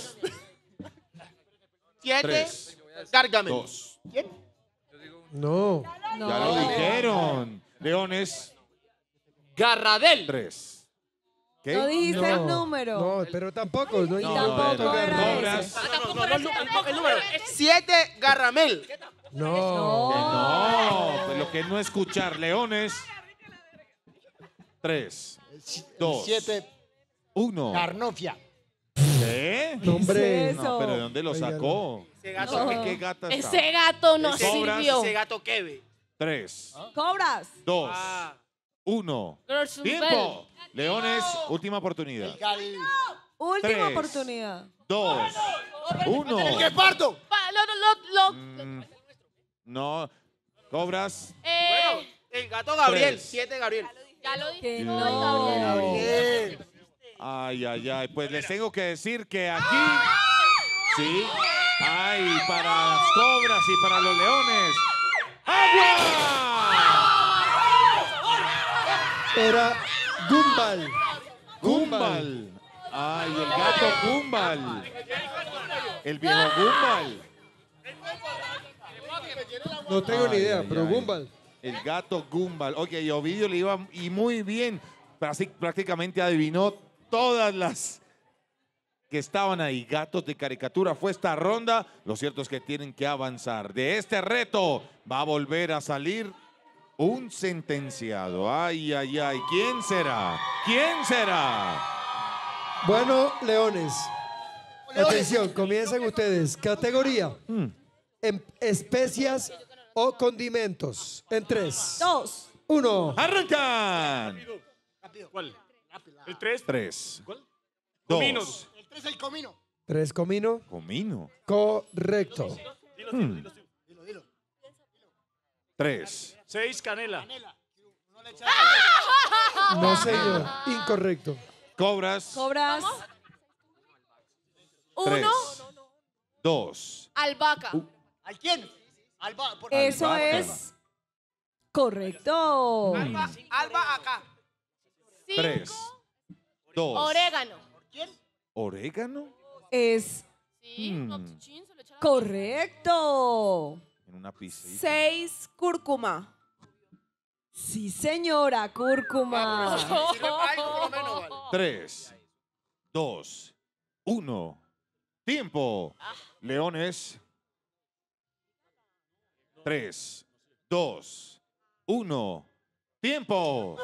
7. Cárgame. ¿Quién? No. No. Ya lo dijeron. Leones. Garradel. Tres. ¿Qué? No dijiste el número. No, pero tampoco. No, y ah, tampoco no, era ese. Ah, tampoco era ese. El número. Siete Garramel. No. Eh, no. pero pues lo que no escuchar. Leones. Tres. Dos. Siete. Uno. Carnofia. ¿Qué? ¿Nombre? No, pero ¿de dónde lo sacó? Ese gato, no. ¿qué gata está? Ese gato no sirvió. Ese gato qué ve. Tres. Cobras. Dos. Ah. Uno. ¡Tiempo! Leones, última oportunidad. Última oportunidad. Dos, uno. ¡El que parto! Mm, no. Cobras. Eh. Bueno, El gato Gabriel, Siete, Gabriel. ya lo dije. Gabriel. Ay, ay, ay. Pues les tengo que decir que aquí. Sí. Ay, para las cobras y para los leones. ¡Agua! Era Gumball. Gumball. Ay, el gato Gumball. El viejo Gumball. No tengo ni idea, pero El gato Gumball. Ok, Ovidio le iba y muy bien. prácticamente adivinó todas las que estaban ahí. Gatos de caricatura fue esta ronda. Lo cierto es que tienen que avanzar. De este reto va a volver a salir un sentenciado. Ay, ay, ay. ¿Quién será? ¿Quién será? Bueno, leones. Atención, comienzan ustedes. Categoría. Mm. Em, especias o condimentos. En tres. Dos. Uno. ¡Arrancan! ¿Cuál? ¿El tres? Tres. ¿Cuál? Dos. Cominos. El tres el comino. Tres comino. Comino. Correcto. Dilo, dilo, dilo. Mm. Tres. Seis, canela. No, Incorrecto. Cobras. Cobras. Uno. Dos. Albaca. Uh. quién? Alba, Eso es correcto. Alba, acá. Tres. Dos. Orégano. ¿Quién? ¿Orégano? Es hmm. pues, correcto. Seis, cúrcuma. Sí, señora, cúrcuma. Tres, dos, uno. Tiempo. Leones. Tres, dos, uno. Tiempo.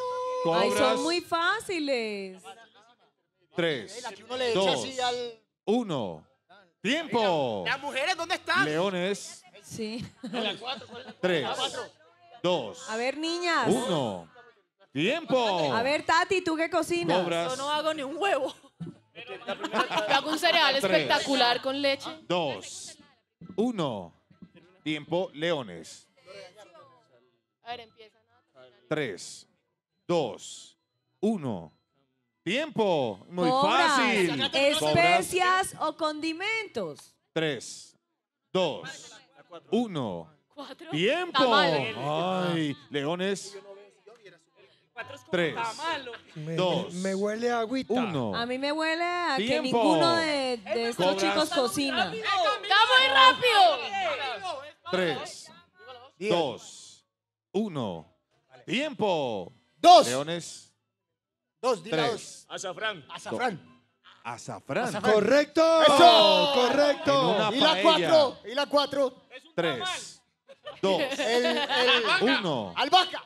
Ay, son muy fáciles. Tres, uno Tiempo. ¿Las mujeres dónde están? Leones. Sí. Tres, Dos. A ver, niñas. Uno. ¡Tiempo! A ver, Tati, ¿tú qué cocinas? Yo no hago ni un huevo. hago un cereal espectacular con leche. Dos. Uno. Tiempo, leones. Tres. Dos. Uno. Tiempo. Muy fácil. Especias o condimentos. Tres. Dos. Uno. Cuatro. ¡Tiempo! Ay, Leones. Tres. Dos. Me huele a agüita. Uno. A mí me huele a que ninguno de, estos chicos cocina. ¡Está muy rápido! Tres. Dos. Uno. Tiempo. Dos. Leones. Dos, Tres. Azafrán. Azafrán. Azafrán. Correcto. Correcto. Y la cuatro. Y la cuatro. Tres. Dos. Uno. ¡Albaca!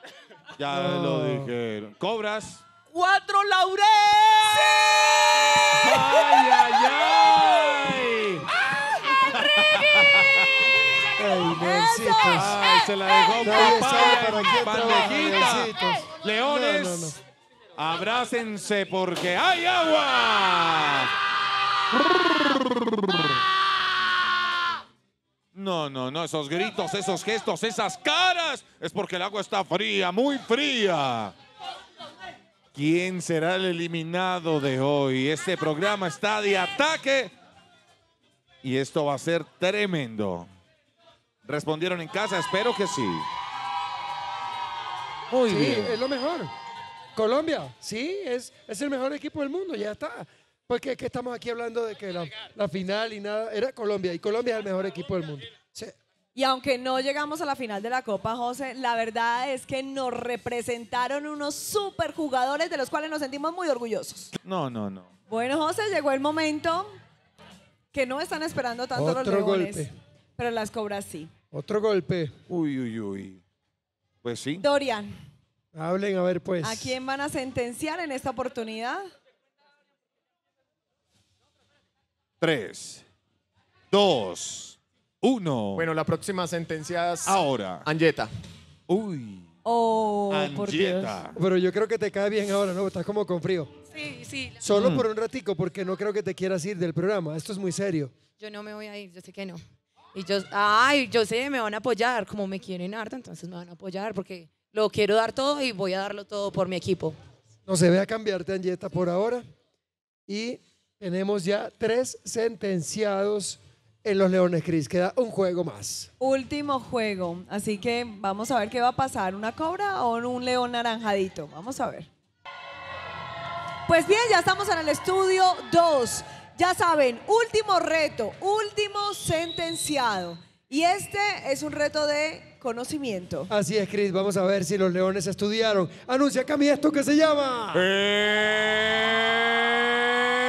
Ya lo dijeron. Cobras. ¡Cuatro laurel! ¡Ay, ay, ay! ¡Ah, Ey, Leoncitos. ¡Ay, se la dejó Nadie sabe para papá! Eh, eh, leones, No, abrácense porque hay agua. ¡Ah! No, no, no, esos gritos, esos gestos, esas caras, es porque el agua está fría, muy fría. ¿Quién será el eliminado de hoy? Este programa está de ataque y esto va a ser tremendo. ¿Respondieron en casa? Espero que sí. Muy bien. es lo mejor. Colombia, sí, es, es el mejor equipo del mundo, ya está. Porque pues es que estamos aquí hablando de que la, final y nada, era Colombia, y Colombia es el mejor equipo del mundo. Y aunque no llegamos a la final de la Copa, José, la verdad es que nos representaron unos super jugadores de los cuales nos sentimos muy orgullosos. No, no, no. Bueno, José, llegó el momento que no están esperando tanto los los leones. Golpe. Pero las cobras sí. Otro golpe. Uy, uy, uy. Pues sí. Dorian. Hablen a ver, pues. ¿A quién van a sentenciar en esta oportunidad? Tres, dos, uno. Bueno, la próxima sentencia es Ahora. Angeta. Uy. Oh, por Pero yo creo que te cae bien ahora, ¿no? Estás como con frío. Sí, sí. Solo mm. por un ratico, porque no creo que te quieras ir del programa. Esto es muy serio. Yo no me voy a ir, yo sé que no. Y yo, ay, yo sé, me van a apoyar. Como me quieren harta, entonces me van a apoyar porque lo quiero dar todo y voy a darlo todo por mi equipo. No se ve a cambiarte, Anjeta, por ahora. Y tenemos ya tres sentenciados en los Leones Cris. Queda un juego más. Último juego. Así que vamos a ver qué va a pasar. ¿Una cobra o un león naranjadito? Vamos a ver. Pues bien, ya estamos en el estudio 2. Ya saben, último reto, último sentenciado. Y este es un reto de conocimiento. Así es, Chris. Vamos a ver si los leones estudiaron. Anuncia, Cami, esto que se llama. Eh.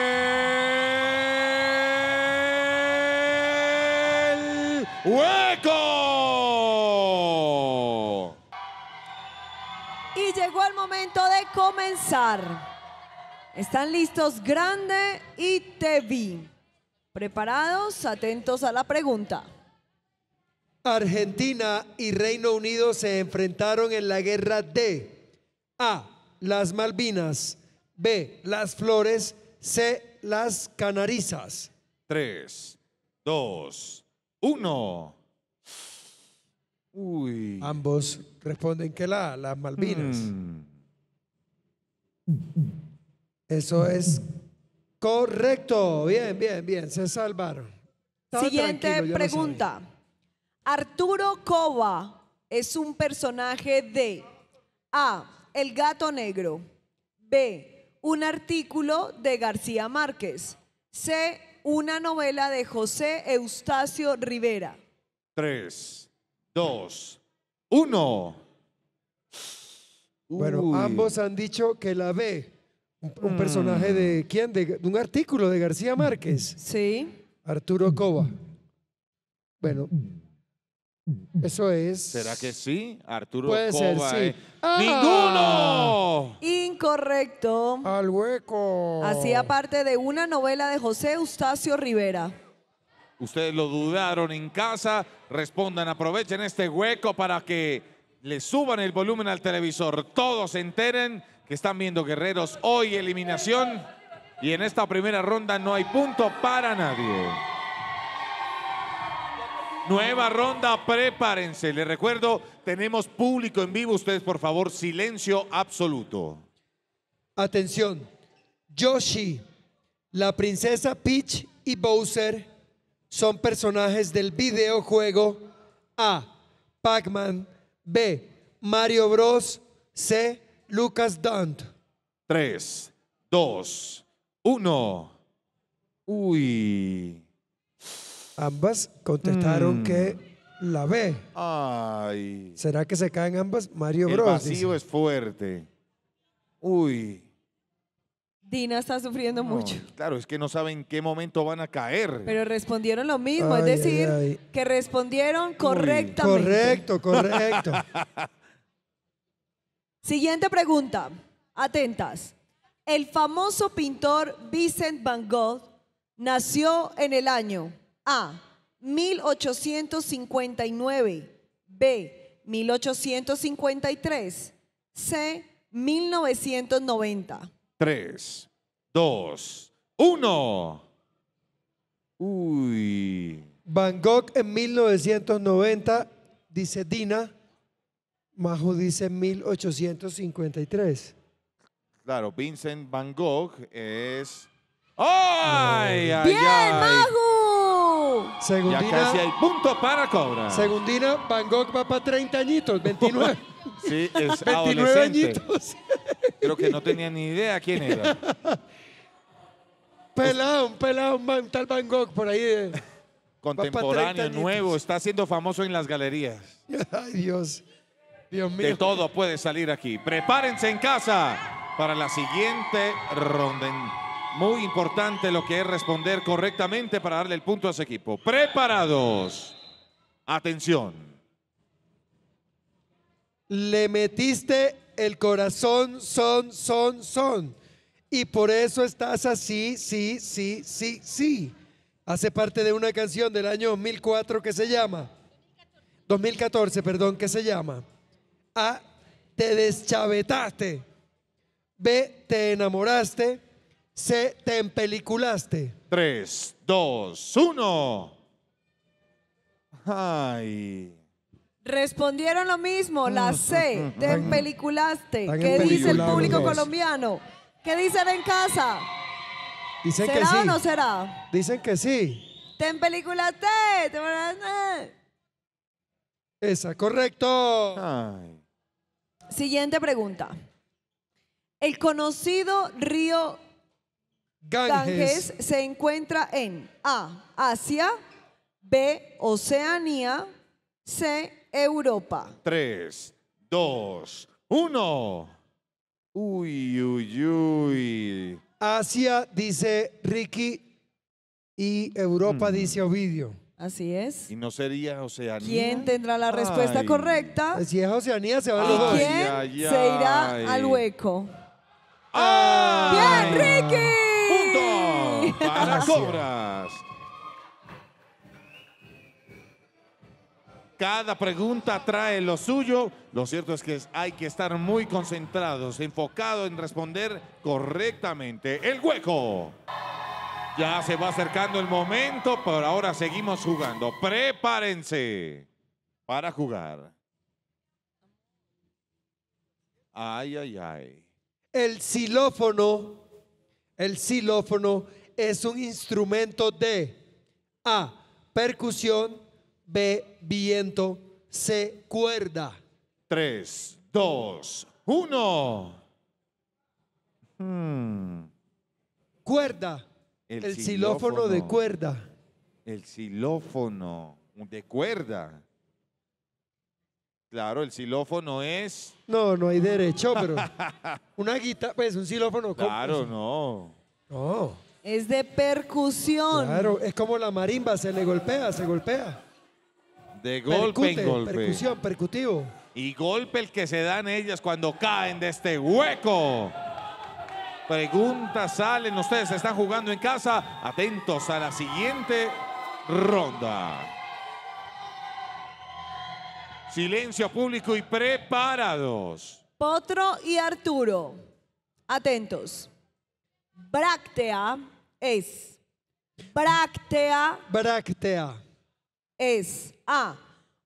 hueco. Y llegó el momento de comenzar. Están listos, grande y te Preparados, atentos a la pregunta. Argentina y Reino Unido se enfrentaron en la guerra de A. Las Malvinas. B. Las Flores. C. Las Canarizas. Tres, dos uno. Uy. Ambos responden que la, las Malvinas. Mm. Eso es correcto. Bien, bien, bien. Se salvaron. Siguiente pregunta. Arturo Cova es un personaje de A. El gato negro. B. Un artículo de García Márquez. C una novela de José Eustacio Rivera. Tres, dos, uno. Bueno, ambos han dicho que la ve. Un, personaje de mm. quién? De, de, un artículo de García Márquez. Sí. Arturo Cova. Bueno, eso es. ¿Será que sí? Arturo Puede ser, sí. ¿eh? Ah. ¡Ninguno! Incorrecto. Al hueco. Hacía parte de una novela de José Eustacio Rivera. Ustedes lo dudaron en casa. Respondan, aprovechen este hueco para que le suban el volumen al televisor. Todos se enteren que están viendo Guerreros hoy eliminación. Y en esta primera ronda no hay punto para nadie. Nueva ronda, prepárense. Les recuerdo, tenemos público en vivo. Ustedes, por favor, silencio absoluto. Atención. Yoshi, la princesa Peach y Bowser son personajes del videojuego A. Pac-Man. B. Mario Bros. C. Lucas Dunt. Tres, dos, uno. Uy. Ambas contestaron mm. que la B. Ay. ¿Será que se caen ambas? Mario Bros. El vacío es fuerte. Uy. Dina está sufriendo mucho. Claro, es que no saben en qué momento van a caer. Pero respondieron lo mismo, es decir, que respondieron correctamente. Correcto, correcto. Siguiente pregunta. Atentas. El famoso pintor Vincent Van Gogh nació en el año a. 1859. B. 1853. C. 1990. 3, 2, 1. Uy. Gogh en 1990, dice Dina. Majo dice 1853. Claro, Vincent Van Gogh es. ¡Ay! ay, bien Majo! Segundina, ya casi hay punto para Cobra. Segundina, Van Gogh va para 30 añitos, 29. sí, es 29 añitos. Creo que no tenía ni idea quién era. pelado, un pelado, un tal Van Gogh por ahí. Eh. Contemporáneo, nuevo, está siendo famoso en las galerías. Ay, Dios. Dios mío. De todo puede salir aquí. Prepárense en casa para la siguiente ronda. Muy importante lo que es responder correctamente para darle el punto a su equipo. Preparados. Atención. Le metiste el corazón, son, son, son. Y por eso estás así, sí, sí, sí, sí. Hace parte de una canción del año 2004 que se llama 2014, perdón, que se llama A, te deschavetaste. B, te enamoraste. Se te empeliculaste. Tres, dos, uno. Ay. Respondieron lo mismo, la mm. C, te empeliculaste. ¿Qué dice el público colombiano? ¿Qué dicen en casa? Dicen ¿Será que sí. o no será? Dicen que sí. Te empeliculaste. Esa, correcto. Siguiente pregunta. El conocido río Ganges, se encuentra en A, Asia, B, Oceanía, C, Europa. 3, 2, 1. Uy, uy, uy. Asia dice Ricky y Europa mm. dice Ovidio. Así es. ¿Y no sería Oceanía? ¿Quién tendrá la respuesta correcta? Pues si es Oceanía, se va a los se irá al hueco? ¡Bien, Ricky! para cobras. Cada pregunta trae lo suyo. Lo cierto es que hay que estar muy concentrados, enfocados en responder correctamente. El hueco. Ya se va acercando el momento, pero ahora seguimos jugando. Prepárense para jugar. Ay, ay, ay. El xilófono, el xilófono es un instrumento de A, percusión, B, viento, C, cuerda. Tres, dos, 1. Hmm. Cuerda. El, xilófono, de cuerda. El xilófono de cuerda. Claro, el xilófono es. No, no hay derecho, pero. una guitarra, pues un xilófono. Claro, no. No. Es de percusión. Claro, es como la marimba, se le golpea, se golpea. De golpe en golpe. Percusión, percutivo. Y golpe el que se dan ellas cuando caen de este hueco. Preguntas salen, ustedes están jugando en casa. Atentos a la siguiente ronda. Silencio público y preparados. Potro y Arturo, atentos. Bráctea es. Bráctea. Bráctea. Es A.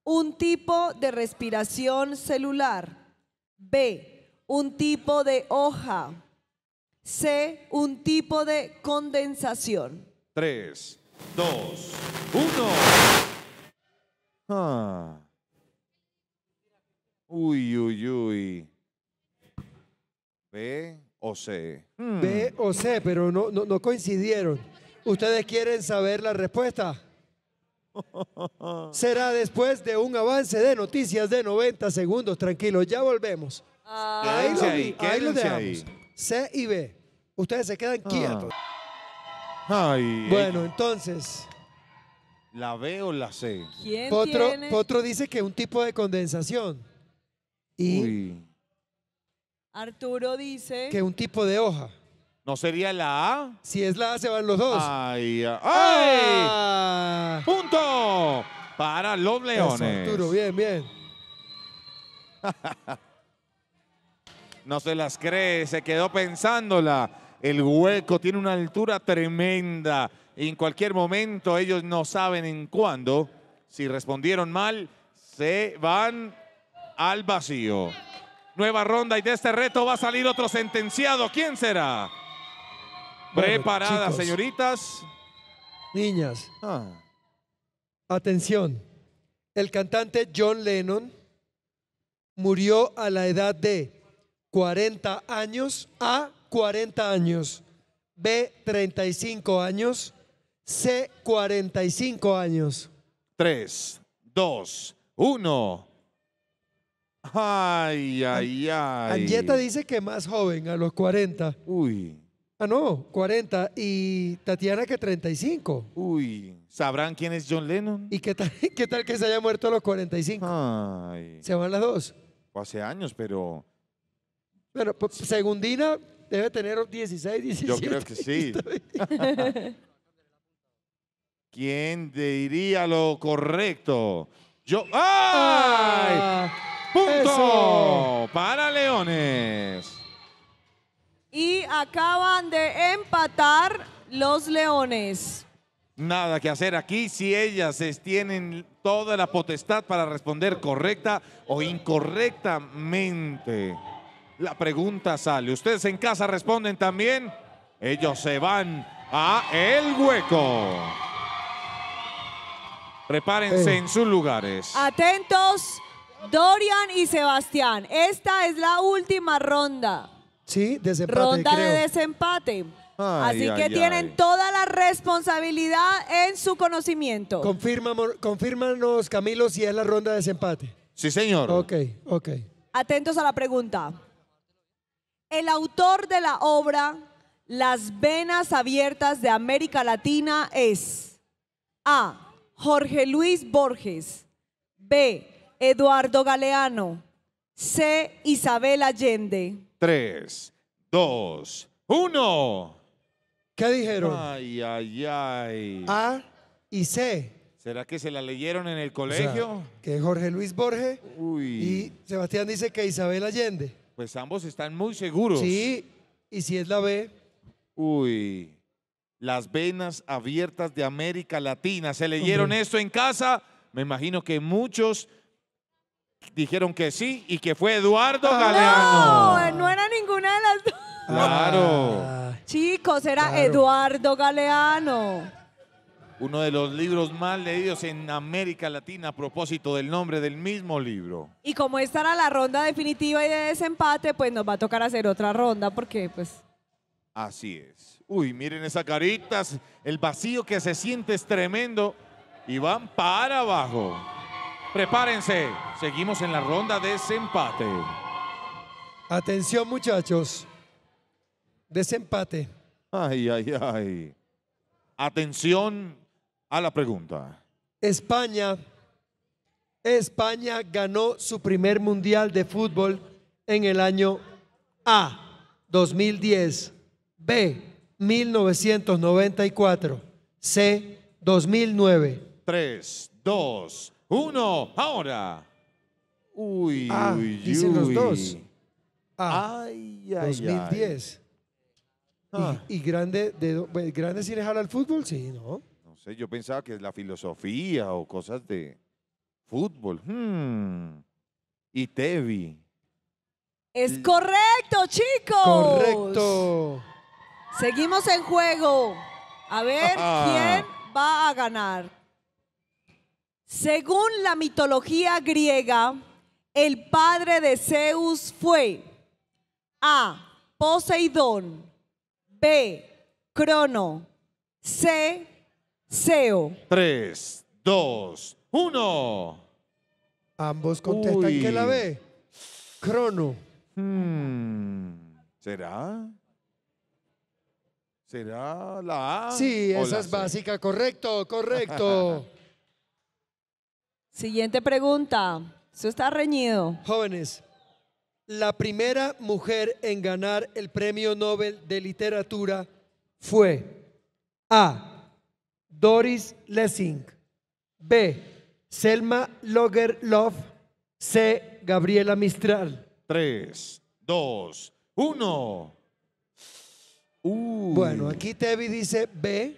Un tipo de respiración celular. B. Un tipo de hoja. C. Un tipo de condensación. Tres, dos, uno. Ah. Uy, uy, uy. B o C? Hmm. B o C, pero no, no, coincidieron. ¿Ustedes quieren saber la respuesta? Será después de un avance de noticias de 90 segundos. Tranquilos, ya volvemos. Ah. Ahí, lo, dejamos. C y B. Ustedes se quedan ah. quietos. Ay, bueno, entonces. ¿La B o la C? ¿Quién Potro, dice que un tipo de condensación. Y Arturo dice. Que un tipo de hoja. ¿No sería la A? Si es la A, se van los dos. ¡Ay! Ah. ¡Ay! ¡Punto! Para los leones. Arturo, bien, bien. no se las cree, se quedó pensándola. El hueco tiene una altura tremenda. En cualquier momento, ellos no saben en cuándo. Si respondieron mal, se van al vacío. Nueva ronda y de este reto va a salir otro sentenciado. ¿Quién será? Preparadas, señoritas. Niñas. Ah. Atención. El cantante John Lennon murió a la edad de 40 años a 40 años, B 35 años, C 45 años. 3, 2, 1. Ay, ay, ay. Anjeta dice que más joven, a los 40. Uy. Ah, no, 40. Y Tatiana que 35. Uy, ¿sabrán quién es John Lennon? ¿Y qué tal, qué tal que se haya muerto a los 45? Ay. ¿Se van las dos? hace años, pero... Pero debe tener 16, 17. Yo creo que sí. ¿Quién diría lo correcto? Yo... ¡Ay! Ah. Punto para Leones. Y acaban de empatar los Leones. Nada que hacer aquí si ellas tienen toda la potestad para responder correcta o incorrectamente. La pregunta sale. Ustedes en casa responden también. Ellos se van a el hueco. Prepárense eh. en sus lugares. Atentos Dorian y Sebastián. Esta es la última ronda. Sí, desempate. Ronda de desempate. Así que tienen toda la responsabilidad en su conocimiento. confírmanos, Camilo, si es la ronda de desempate. Sí, señor. Ok, ok. Atentos a la pregunta. El autor de la obra Las Venas Abiertas de América Latina es A. Jorge Luis Borges. B. Eduardo Galeano. C. Isabel Allende. Tres, 2, uno. ¿Qué dijeron? Ay, ay, ay. A y C. ¿Será que se la leyeron en el colegio? que Jorge Luis Borges y Sebastián dice que Isabel Allende. Pues ambos están muy seguros. Sí, y si es la B. Uy, las venas abiertas de América Latina. ¿Se leyeron esto en casa? Me imagino que muchos dijeron que sí y que fue Eduardo Galeano. No, no era ninguna de las dos. Claro. Chicos, era Eduardo Galeano. Uno de los libros más leídos en América Latina a propósito del nombre del mismo libro. Y como esta era la ronda definitiva y de desempate, pues nos va a tocar hacer otra ronda porque pues... Así es. Uy, miren esas caritas, el vacío que se siente es tremendo y van para abajo. Prepárense. Seguimos en la ronda de desempate. Atención, muchachos. Desempate. Ay, ay, ay. Atención a la pregunta. España. España ganó su primer mundial de fútbol en el año A, 2010, B, 1994, C, 2009. 3, 2, uno, ahora. Uy, ah, uy, dicen los dos. Ah, ay, ay, 2010. Ah. Y, grande, de, pues, grande si les al fútbol, sí, ¿no? No sé, yo pensaba que es la filosofía o cosas de fútbol. Hm. Y Tevi. Es correcto, chicos. Correcto. Seguimos en juego. A ver ah. quién va a ganar. Según la mitología griega, el padre de Zeus fue A. Poseidón, B. Crono, C. Zeo Tres, dos, uno Ambos contestan que la B. Crono. Hmm. ¿Será? ¿Será la A? Sí, esa es básica. Correcto, correcto. Siguiente pregunta. Eso está reñido. Jóvenes, la primera mujer en ganar el Premio Nobel de Literatura fue A. Doris Lessing. B. Selma Lagerlöf. C. Gabriela Mistral. 3, 2, 1. Bueno, aquí Tevi dice B.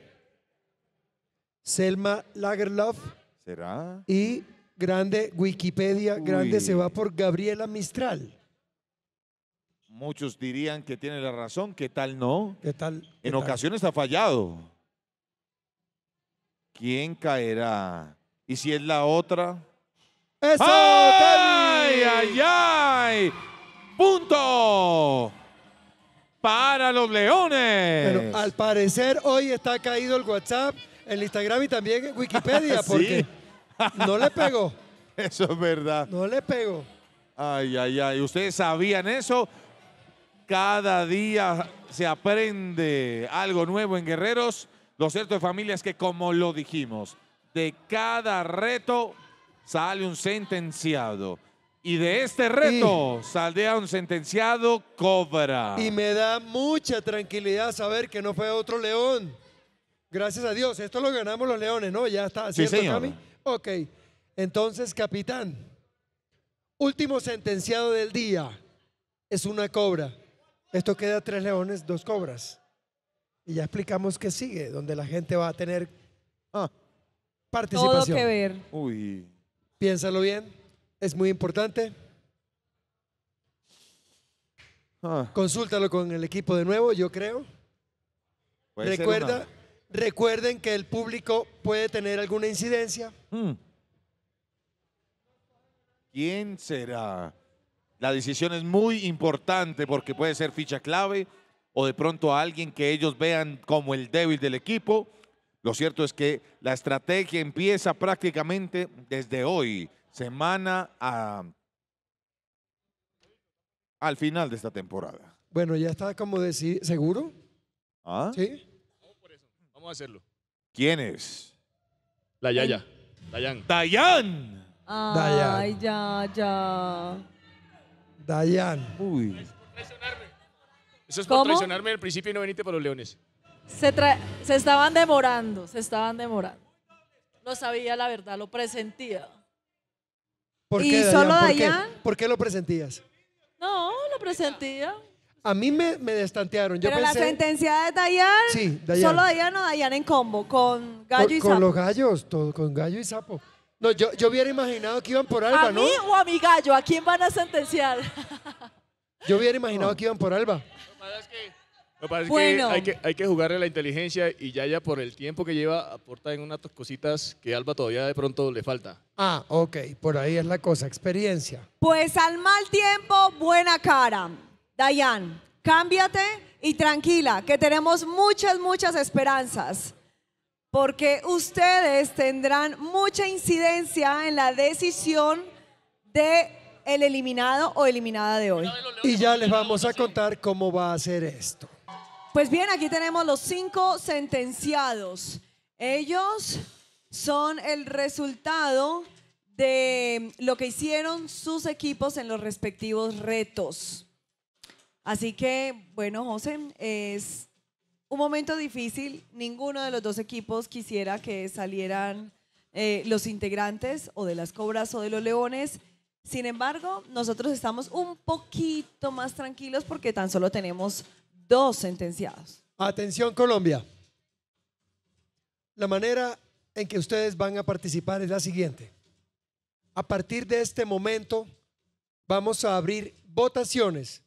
Selma Lagerlöf. Y grande Wikipedia, grande se va por Gabriela Mistral. Muchos dirían que tiene la razón, ¿qué tal no? ¿Qué tal? en ocasiones ha fallado. ¿Quién caerá? ¿Y si es la otra? ¡Eso! ¡Ay, ay, ay! ¡Punto! Para los leones. Pero al parecer hoy está caído el WhatsApp el Instagram y también en Wikipedia, porque no le pegó. Eso es verdad. No le pegó. Ay, ay, ay. ¿Ustedes sabían eso? Cada día se aprende algo nuevo en Guerreros. Lo cierto de familia es que, como lo dijimos, de cada reto sale un sentenciado. Y de este reto saldrá un sentenciado Cobra. Y me da mucha tranquilidad saber que no fue otro león. Gracias a Dios. Esto lo ganamos los leones, ¿no? Ya está. ¿cierto, sí, señor. Ok. Entonces, capitán, último sentenciado del día es una cobra. Esto queda tres leones, dos cobras. Y ya explicamos que sigue, donde la gente va a tener participación. Ah, Todo que ver. Piénsalo bien, es muy importante. Ah. Consúltalo con el equipo de nuevo, yo creo. Recuerda Recuerden que el público puede tener alguna incidencia. Hmm. ¿Quién será? La decisión es muy importante porque puede ser ficha clave o de pronto a alguien que ellos vean como el débil del equipo. Lo cierto es que la estrategia empieza prácticamente desde hoy, semana a, al final de esta temporada. Bueno, ya está como decir, ¿seguro? ¿Ah? Sí a hacerlo. ¿Quién es? La Yaya. Dayan. Dayan. Ay, ya, ya. Dayan. Uy. Eso es por ¿Cómo? traicionarme al principio y no veniste para los leones. Se, se estaban demorando, se estaban demorando. No sabía, la verdad, lo presentía. ¿Y solo Dayan? ¿Por qué lo presentías? No, lo presentía. A mí me, me destantearon. Yo Pero la sentencia de Dayan, sí, solo Dayan o Dayan en combo, con gallo y sapo. Con los gallos, todo, con gallo y sapo. No, yo, yo hubiera imaginado que iban por Alba, ¿no? ¿A mí o a mi gallo? ¿A quién van a sentenciar? yo hubiera imaginado que iban por Alba. Lo que pasa es que, hay que hay que jugarle la inteligencia y ya ya por el tiempo que lleva aporta en unas cositas que Alba todavía de pronto le falta. Ah, ok, por ahí es la cosa, experiencia. Pues al mal tiempo, buena cara. Dayan, cámbiate y tranquila, que tenemos muchas, muchas esperanzas, porque ustedes tendrán mucha incidencia en la decisión de el eliminado o eliminada de hoy. Y ya les vamos a contar cómo va a ser esto. Pues bien, aquí tenemos los cinco sentenciados. Ellos son el resultado de lo que hicieron sus equipos en los respectivos retos. Así que, bueno, José, es un momento difícil. Ninguno de los dos equipos quisiera que salieran eh, los integrantes o de las Cobras o de los Leones. Sin embargo, nosotros estamos un poquito más tranquilos porque tan solo tenemos dos sentenciados. Atención Colombia. La manera en que ustedes van a participar es la siguiente. A partir de este momento vamos a abrir votaciones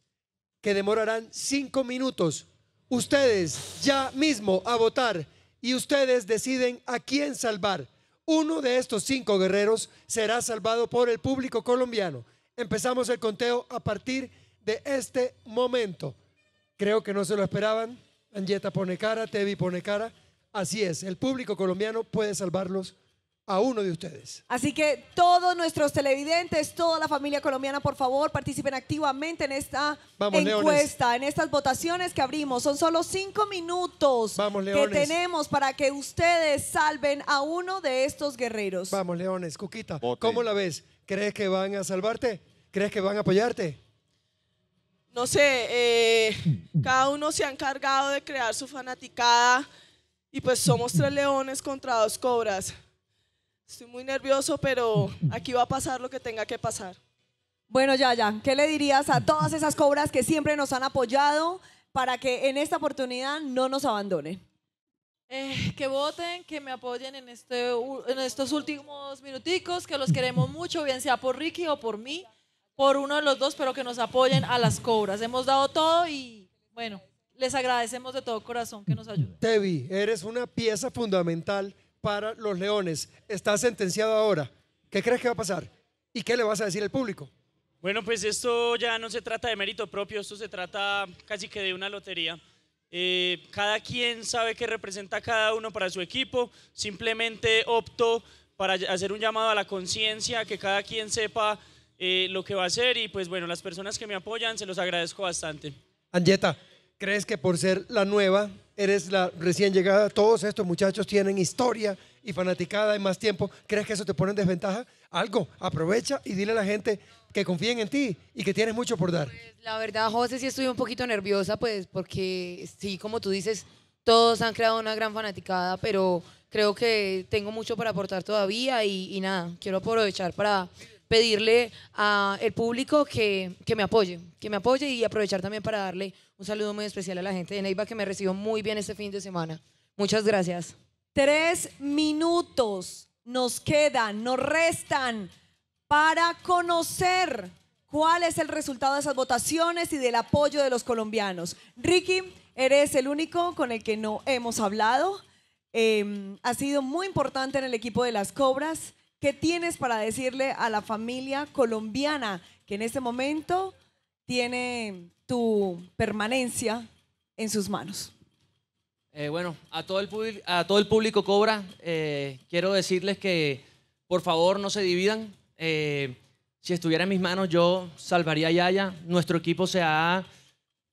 que demorarán cinco minutos. Ustedes ya mismo a votar y ustedes deciden a quién salvar. Uno de estos cinco guerreros será salvado por el público colombiano. Empezamos el conteo a partir de este momento. Creo que no se lo esperaban. Anjeta pone cara, Tevi pone cara. Así es, el público colombiano puede salvarlos a uno de ustedes. Así que todos nuestros televidentes, toda la familia colombiana, por favor, participen activamente en esta encuesta, en estas votaciones que abrimos. Son solo cinco minutos que tenemos para que ustedes salven a uno de estos guerreros. Vamos, Leones, Cuquita, ¿cómo la ves? ¿Crees que van a salvarte? ¿Crees que van a apoyarte? No sé, eh, cada uno se ha encargado de crear su fanaticada y pues somos tres leones contra dos cobras. Estoy muy nervioso, pero aquí va a pasar lo que tenga que pasar. Bueno, Yaya, ¿qué le dirías a todas esas cobras que siempre nos han apoyado para que en esta oportunidad no nos abandonen? Eh, que voten, que me apoyen en, este, en estos últimos minuticos, que los queremos mucho, bien sea por Ricky o por mí, por uno de los dos, pero que nos apoyen a las cobras. Hemos dado todo y bueno, les agradecemos de todo corazón que nos ayuden. Tevi, eres una pieza fundamental para los leones. Está sentenciado ahora. ¿Qué crees que va a pasar? ¿Y qué le vas a decir al público? Bueno, pues esto ya no se trata de mérito propio, esto se trata casi que de una lotería. Eh, cada quien sabe qué representa cada uno para su equipo. Simplemente opto para hacer un llamado a la conciencia, que cada quien sepa eh, lo que va a hacer. Y pues bueno, las personas que me apoyan, se los agradezco bastante. Angeta, ¿crees que por ser la nueva eres la recién llegada, todos estos muchachos tienen historia y fanaticada en más tiempo, ¿crees que eso te pone en desventaja? Algo, aprovecha y dile a la gente que confíen en ti y que tienes mucho por dar. Pues, la verdad, José, sí estoy un poquito nerviosa, pues porque sí, como tú dices, todos han creado una gran fanaticada, pero creo que tengo mucho para aportar todavía y, y nada, quiero aprovechar para pedirle al público que, que, me apoye, que me apoye y aprovechar también para darle un saludo muy especial a la gente de Neiva que me recibió muy bien este fin de semana. Muchas gracias. Tres minutos nos quedan, nos restan para conocer cuál es el resultado de esas votaciones y del apoyo de los colombianos. Ricky, eres el único con el que no hemos hablado. Eh, ha sido muy importante en el equipo de las Cobras. ¿Qué tienes para decirle a la familia colombiana que en este momento tiene tu permanencia en sus manos? Eh, bueno, a todo, el, público Cobra, eh, quiero decirles que por favor no se dividan. Eh, si estuviera en mis manos, yo salvaría a Yaya. Nuestro equipo se ha,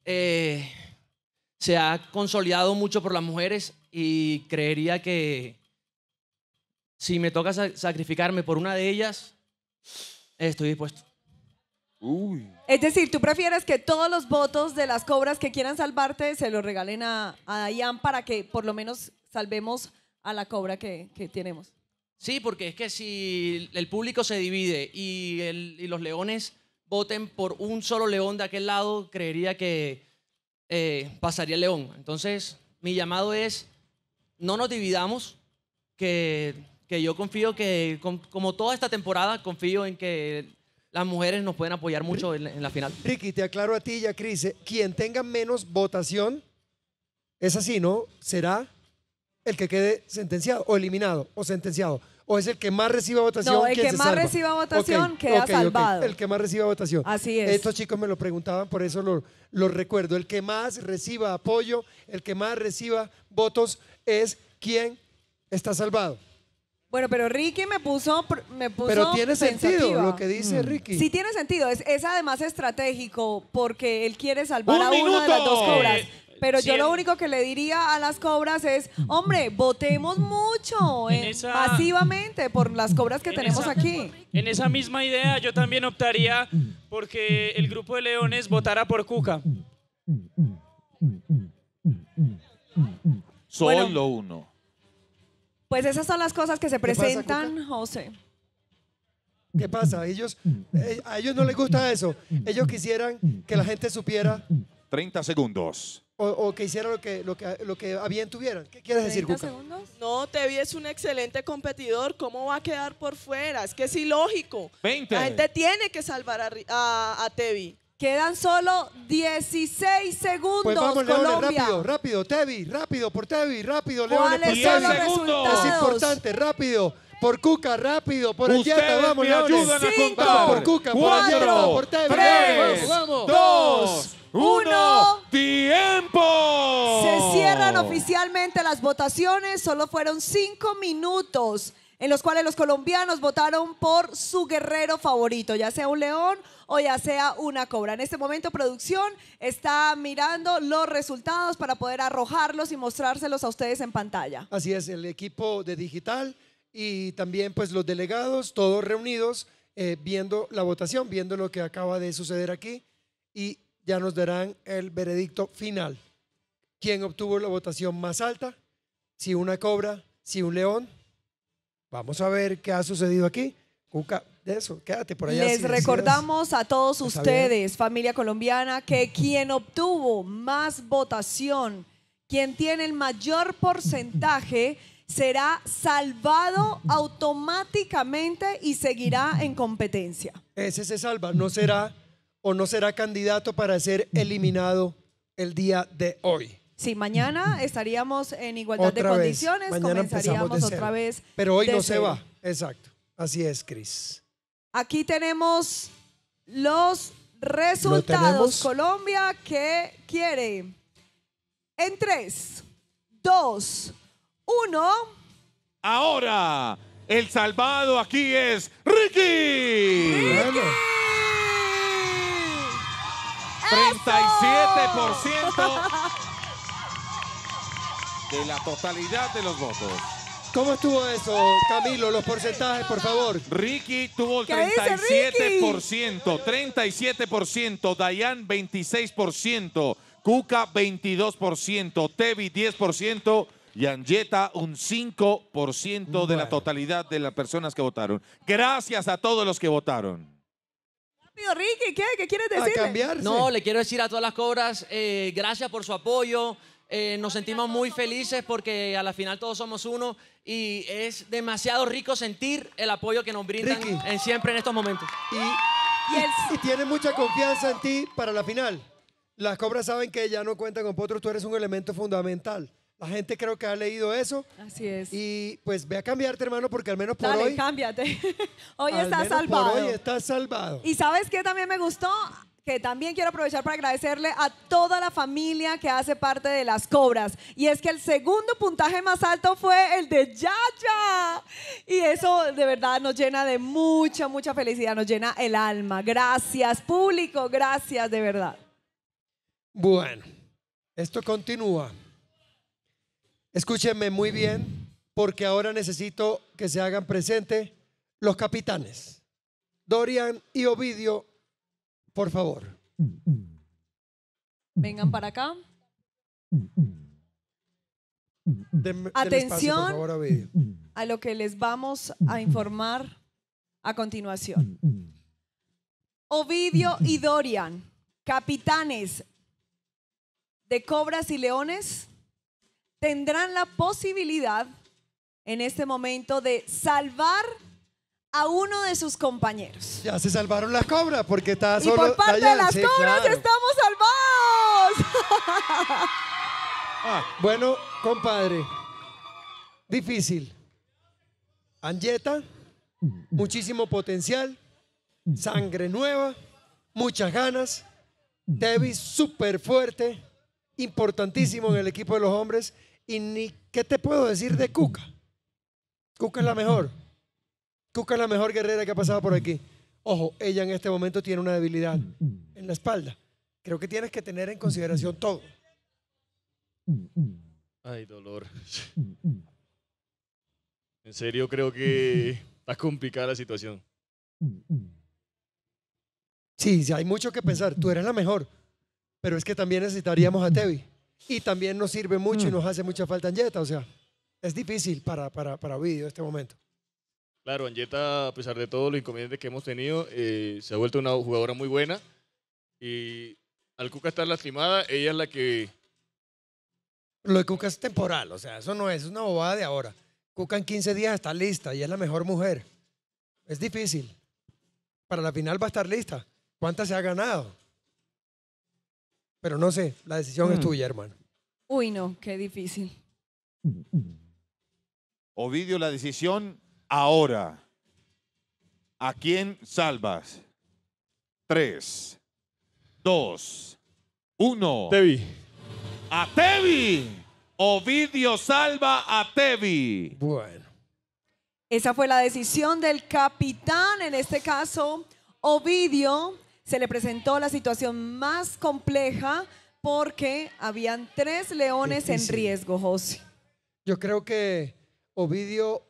se ha consolidado mucho por las mujeres y creería que si me toca sacrificarme por una de ellas, estoy dispuesto. Es decir, tú prefieres que todos los votos de las cobras que quieran salvarte se los regalen a, a Ian para que por lo menos salvemos a la cobra que, tenemos. Sí, porque es que si el público se divide y, los leones voten por un solo león de aquel lado, creería que eh, pasaría el león. Entonces, mi llamado es, no nos dividamos, que que yo confío que, como toda esta temporada, confío en que las mujeres nos pueden apoyar mucho en, la final. Ricky, te aclaro a ti y a Cris, eh, quien tenga menos votación, es así, ¿no? Será el que quede sentenciado o eliminado o sentenciado. ¿O es el que más reciba votación? No, el que más reciba votación queda salvado. El que más reciba votación. Así es. Estos chicos me lo preguntaban, por eso lo, lo recuerdo. El que más reciba apoyo, el que más reciba votos es quien está salvado. Bueno, pero Ricky me puso, Pero tiene sentido lo que dice mm. Ricky. Sí tiene sentido, es, además estratégico porque él quiere salvar a uno una de las dos cobras. pero yo lo único que le diría a las cobras es, hombre, votemos mucho, Pasivamente eh, masivamente, por las cobras que tenemos aquí. En esa misma idea yo también optaría porque el grupo de leones votara por Cuca. Solo uno. Pues esas son las cosas que se presentan, José. ¿Qué pasa? Ellos, eh, a ellos no les gusta eso. Ellos quisieran que la gente supiera. 30 segundos. O, que hicieran lo que, lo, que, lo que a bien tuvieran. ¿Qué quieres decir, 30 segundos? No, Tevi es un excelente competidor. ¿Cómo va a quedar por fuera? Es que es ilógico. 20. La gente tiene que salvar a, a, a Tevi. Quedan solo 16 segundos. Pues vamos, Colombia. rápido, rápido. Tevi, rápido, por Tevi, rápido, Leone, por ¿Cuáles son los segundos. Es importante, rápido. Por Cuca, rápido, por el vamos, Cinco, Vamos, por Cuca, por cuatro, por Tevi, tres, dos, Uno. tiempo. Se cierran oficialmente las votaciones. Solo fueron cinco minutos en los cuales los colombianos votaron por su guerrero favorito, ya sea un león o ya sea una cobra. En este momento producción está mirando los resultados para poder arrojarlos y mostrárselos a ustedes en pantalla. Así es, el equipo de digital y también pues los delegados, todos reunidos, eh, viendo la votación, viendo lo que acaba de suceder aquí y ya nos darán el veredicto final. ¿Quién obtuvo la votación más alta? Si una cobra, si un león. Vamos a ver qué ha sucedido aquí eso. Quédate por allá. Les recordamos a todos ustedes, familia colombiana, que quien obtuvo más votación, quien tiene el mayor porcentaje, será salvado automáticamente y seguirá en competencia. Ese se salva, no será o no será candidato para ser eliminado el día de hoy. Sí, mañana estaríamos en igualdad de condiciones, comenzaríamos otra vez. Pero hoy no se va, exacto. Así es, Cris. Aquí tenemos los resultados. Colombia que quiere. En tres, dos, uno. Ahora, el salvado aquí es Ricky. ¡Ricky! 37% de la totalidad de los votos. ¿Cómo estuvo eso, Camilo? Los porcentajes, por favor. Ricky tuvo el 37%, 37%, Dayan 26%, Cuca 22%, Tevi 10%. Y Anjeta un 5% de la totalidad de las personas que votaron. Gracias a todos los que votaron. Rápido, Ricky, ¿qué, qué quieres decir? No, le quiero decir a todas las cobras, eh, gracias por su apoyo. Eh, nos sentimos muy felices porque a la final todos somos uno y es demasiado rico sentir el apoyo que nos brindan en siempre en estos momentos. Y, y, tiene mucha confianza en ti para la final. Las cobras saben que ya no cuentan con potros, tú eres un elemento fundamental. La gente creo que ha leído eso. Así es. Y pues ve a cambiarte, hermano, porque al menos por Dale, hoy. cámbiate. hoy estás salvado. hoy estás salvado. Y sabes qué también me gustó que también quiero aprovechar para agradecerle a toda la familia que hace parte de las cobras. Y es que el segundo puntaje más alto fue el de Yaya. Y eso de verdad nos llena de mucha, mucha felicidad, nos llena el alma. Gracias, público, gracias de verdad. Bueno, esto continúa. Escúchenme muy bien, porque ahora necesito que se hagan presentes los capitanes. Dorian y Ovidio por favor. Vengan para acá. Atención a lo que les vamos a informar a continuación. Ovidio y Dorian, capitanes de Cobras y Leones, tendrán la posibilidad en este momento de salvar a uno de sus compañeros. Ya se salvaron las cobras porque está solo. Y por parte de las cobras estamos salvados. Ah, bueno, compadre, difícil. Anjeta, muchísimo potencial, sangre nueva, muchas ganas. Davis súper fuerte, importantísimo en el equipo de los hombres. Y ni qué te puedo decir de Cuca. Cuca es la mejor. Cuca es la mejor guerrera que ha pasado por aquí. Ojo, ella en este momento tiene una debilidad en la espalda. Creo que tienes que tener en consideración todo. Ay, dolor. En serio, creo que está complicada la situación. Sí, sí, hay mucho que pensar. Tú eres la mejor. Pero es que también necesitaríamos a Tevi. Y también nos sirve mucho y nos hace mucha falta en Jetta. O sea, es difícil para, para, para Ovidio este momento. Claro, Anjeta, a pesar de todos los inconvenientes que hemos tenido, eh, se ha vuelto una jugadora muy buena. Y al Cuca estar lastimada, ella es la que. Lo de Cuca es temporal, o sea, eso no es, es una bobada de ahora. Cuca en 15 días está lista y es la mejor mujer. Es difícil. Para la final va a estar lista. ¿Cuántas se ha ganado? Pero no sé, la decisión es mm. tuya, hermano. Uy, no, qué difícil. Ovidio, la decisión ahora. ¿A quién salvas? Tres, dos, uno. Tevi. A Tevi. Ovidio salva a Tevi. Bueno. Esa fue la decisión del capitán. En este caso, Ovidio se le presentó la situación más compleja porque habían tres leones en riesgo, José. Yo creo que Ovidio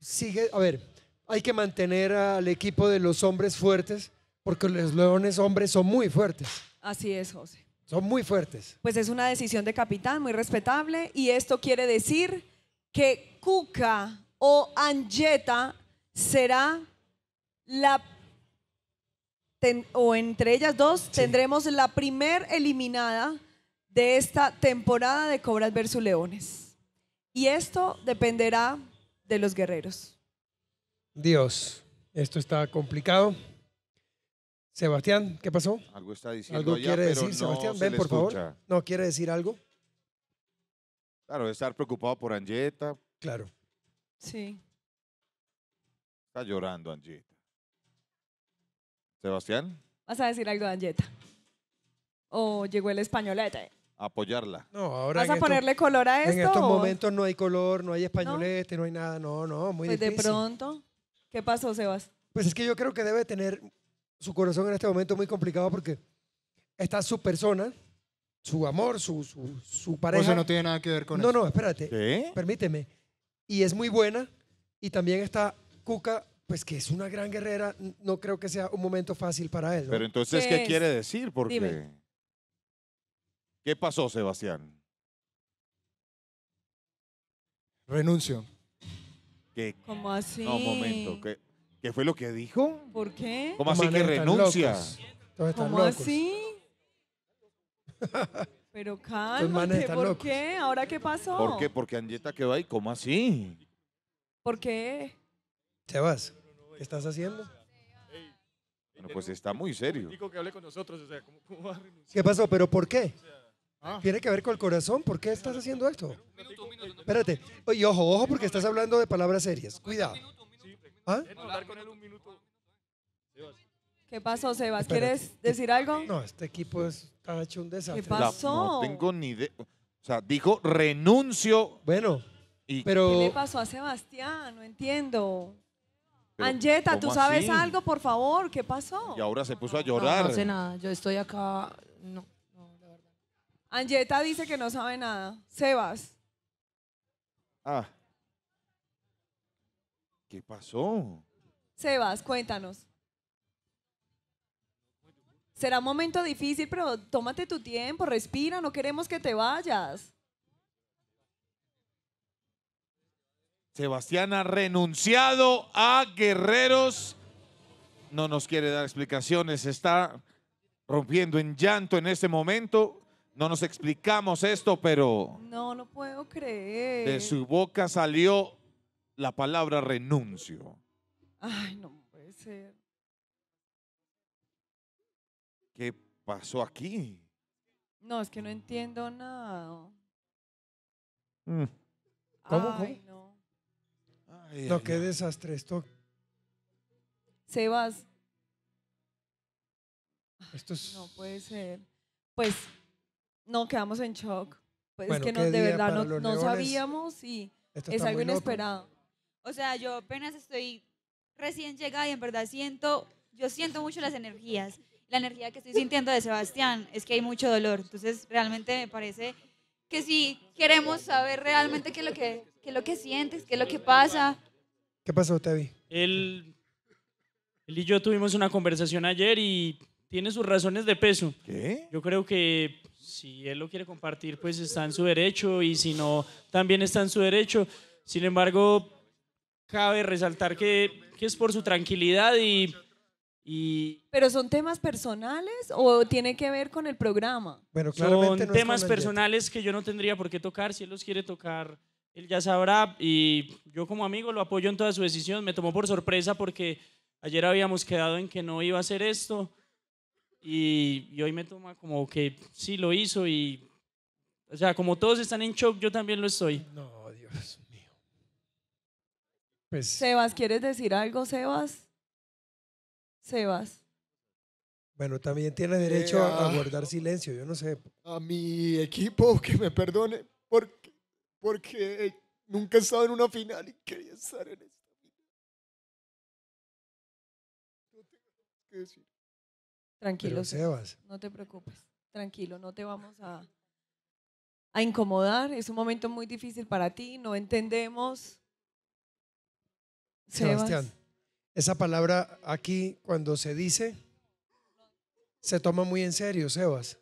sigue, a ver, hay que mantener al equipo de los hombres fuertes, porque los leones hombres son muy fuertes. Así es, José. Son muy fuertes. Pues es una decisión de capitán muy respetable y esto quiere decir que Cuca o Angeta será la o entre ellas dos tendremos la primer eliminada de esta temporada de Cobras versus Leones. Y esto dependerá de los guerreros. Dios, esto está complicado. Sebastián, ¿qué pasó? Algo está diciendo. ¿Algo quiere decir, Sebastián? ven, por favor. ¿No quiere decir algo? Claro, estar preocupado por Angeta. Claro. Sí. Está llorando Angeta. Sebastián. ¿Vas a decir algo de Angeta? ¿O llegó el españolete? apoyarla. No, ahora ¿Vas a ponerle color a esto? En estos momentos no hay color, no hay españolete, ¿No? hay nada, no, no, muy pues de pronto, ¿qué pasó, Sebas? Pues es que yo creo que debe tener su corazón en este momento muy complicado porque está su persona, su amor, su, su, pareja. O sea, no tiene nada que ver con no, eso. No, no, espérate. ¿Qué? Permíteme. Y es muy buena y también está Cuca pues que es una gran guerrera, no creo que sea un momento fácil para él. Pero entonces, ¿qué, quiere decir? Porque... ¿Qué pasó, Sebastián? Renuncio. ¿Qué? ¿Cómo así? No, un momento. ¿Qué, fue lo que dijo? ¿Por qué? ¿Cómo así que renuncias? ¿Cómo así? Pero calma, ¿qué? ¿Por cálmate, ¿por qué? ¿Ahora qué pasó? ¿Por qué? Porque Anjeta que va y ¿cómo así? ¿Por qué? Sebas, ¿qué estás haciendo? Bueno, pues está muy serio. Dijo que hable con nosotros, o sea, ¿cómo, ¿Qué pasó? ¿Pero por qué? Ah. Tiene que ver con el corazón. ¿Por qué estás haciendo esto? Espérate. ojo, ojo, porque estás hablando de palabras serias. Cuidado. ¿Qué pasó, Sebas? ¿Quieres decir algo? No, este equipo está hecho un desastre. ¿Qué pasó? no tengo ni idea. O sea, dijo renuncio. Bueno, pero... ¿Qué le pasó a Sebastián? No entiendo. Anjeta, ¿tú sabes algo, por favor? ¿Qué pasó? Y ahora se puso a llorar. No, no sé nada. Yo estoy acá... No. Anjeta dice que no sabe nada. Sebas. Ah. ¿Qué pasó? Sebas, cuéntanos. Será un momento difícil, pero tómate tu tiempo, respira, no queremos que te vayas. Sebastián ha renunciado a Guerreros. No nos quiere dar explicaciones, está rompiendo en llanto en este momento. No nos explicamos esto, pero... No, no puedo creer. De su boca salió la palabra renuncio. Ay, no puede ser. ¿Qué pasó aquí? No, es que no entiendo nada. Mm. ¿Cómo? Ay, No. no, qué desastre esto. Sebas. Esto No puede ser. Pues no, quedamos en shock. Pues es que de verdad no, sabíamos y es algo inesperado. O sea, yo apenas estoy recién llegada y en verdad siento, yo siento mucho las energías. La energía que estoy sintiendo de Sebastián es que hay mucho dolor. Entonces, realmente me parece que si queremos saber realmente qué es lo que, es lo que sientes, qué es lo que pasa, ¿Qué pasó, Tevi? Él, él y yo tuvimos una conversación ayer y tiene sus razones de peso. Yo creo que si él lo quiere compartir, pues está en su derecho y si no, también está en su derecho. Sin embargo, cabe resaltar que, es por su tranquilidad y, ¿Pero son temas personales o tiene que ver con el programa? Bueno, claramente son temas personales que yo no tendría por qué tocar, si él los quiere tocar, él ya sabrá y yo como amigo lo apoyo en toda su decisión. Me tomó por sorpresa porque ayer habíamos quedado en que no iba a hacer esto. Y, hoy me toma como que sí lo hizo y, o sea, como todos están en shock, yo también lo estoy. No, Dios mío. Pues Sebas, ¿quieres decir algo, Sebas? Sebas. Bueno, también tiene derecho eh, a, ah. guardar silencio, yo no sé. A mi equipo, que me perdone, porque, porque eh, nunca he estado en una final y quería estar en esta No tengo que decir. Tranquilo, Sebas. No te preocupes, tranquilo, no te vamos a, incomodar. Es un momento muy difícil para ti, no entendemos. Sebastián, esa palabra aquí cuando se dice se toma muy en serio, Sebas.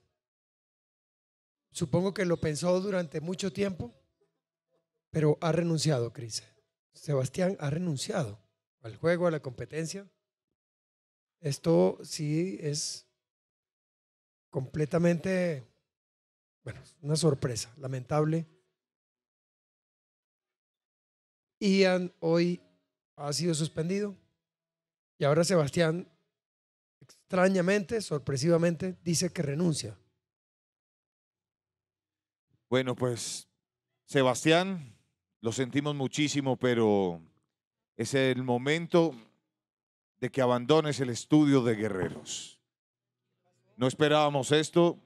Supongo que lo pensó durante mucho tiempo, pero ha renunciado, Cris. Sebastián ha renunciado al juego, a la competencia, esto sí es completamente, bueno, una sorpresa, lamentable. Ian hoy ha sido suspendido y ahora Sebastián, extrañamente, sorpresivamente, dice que renuncia. Bueno, pues Sebastián, lo sentimos muchísimo, pero es el momento de que abandones el estudio de guerreros. No esperábamos esto.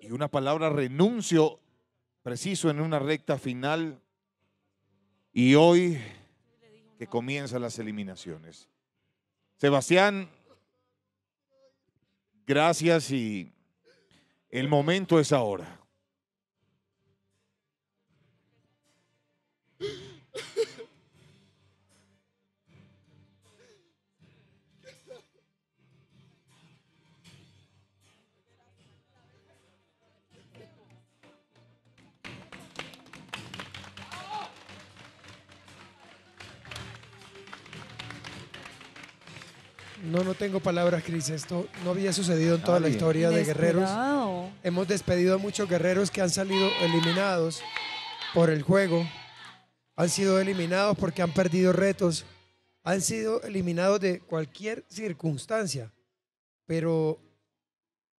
Y una palabra renuncio preciso en una recta final. Y hoy que comienzan las eliminaciones. Sebastián, gracias y el momento es ahora. No, no tengo palabras, Cris. Esto no había sucedido en toda la historia de guerreros. Hemos despedido a muchos guerreros que han salido eliminados por el juego. Han sido eliminados porque han perdido retos. Han sido eliminados de cualquier circunstancia. Pero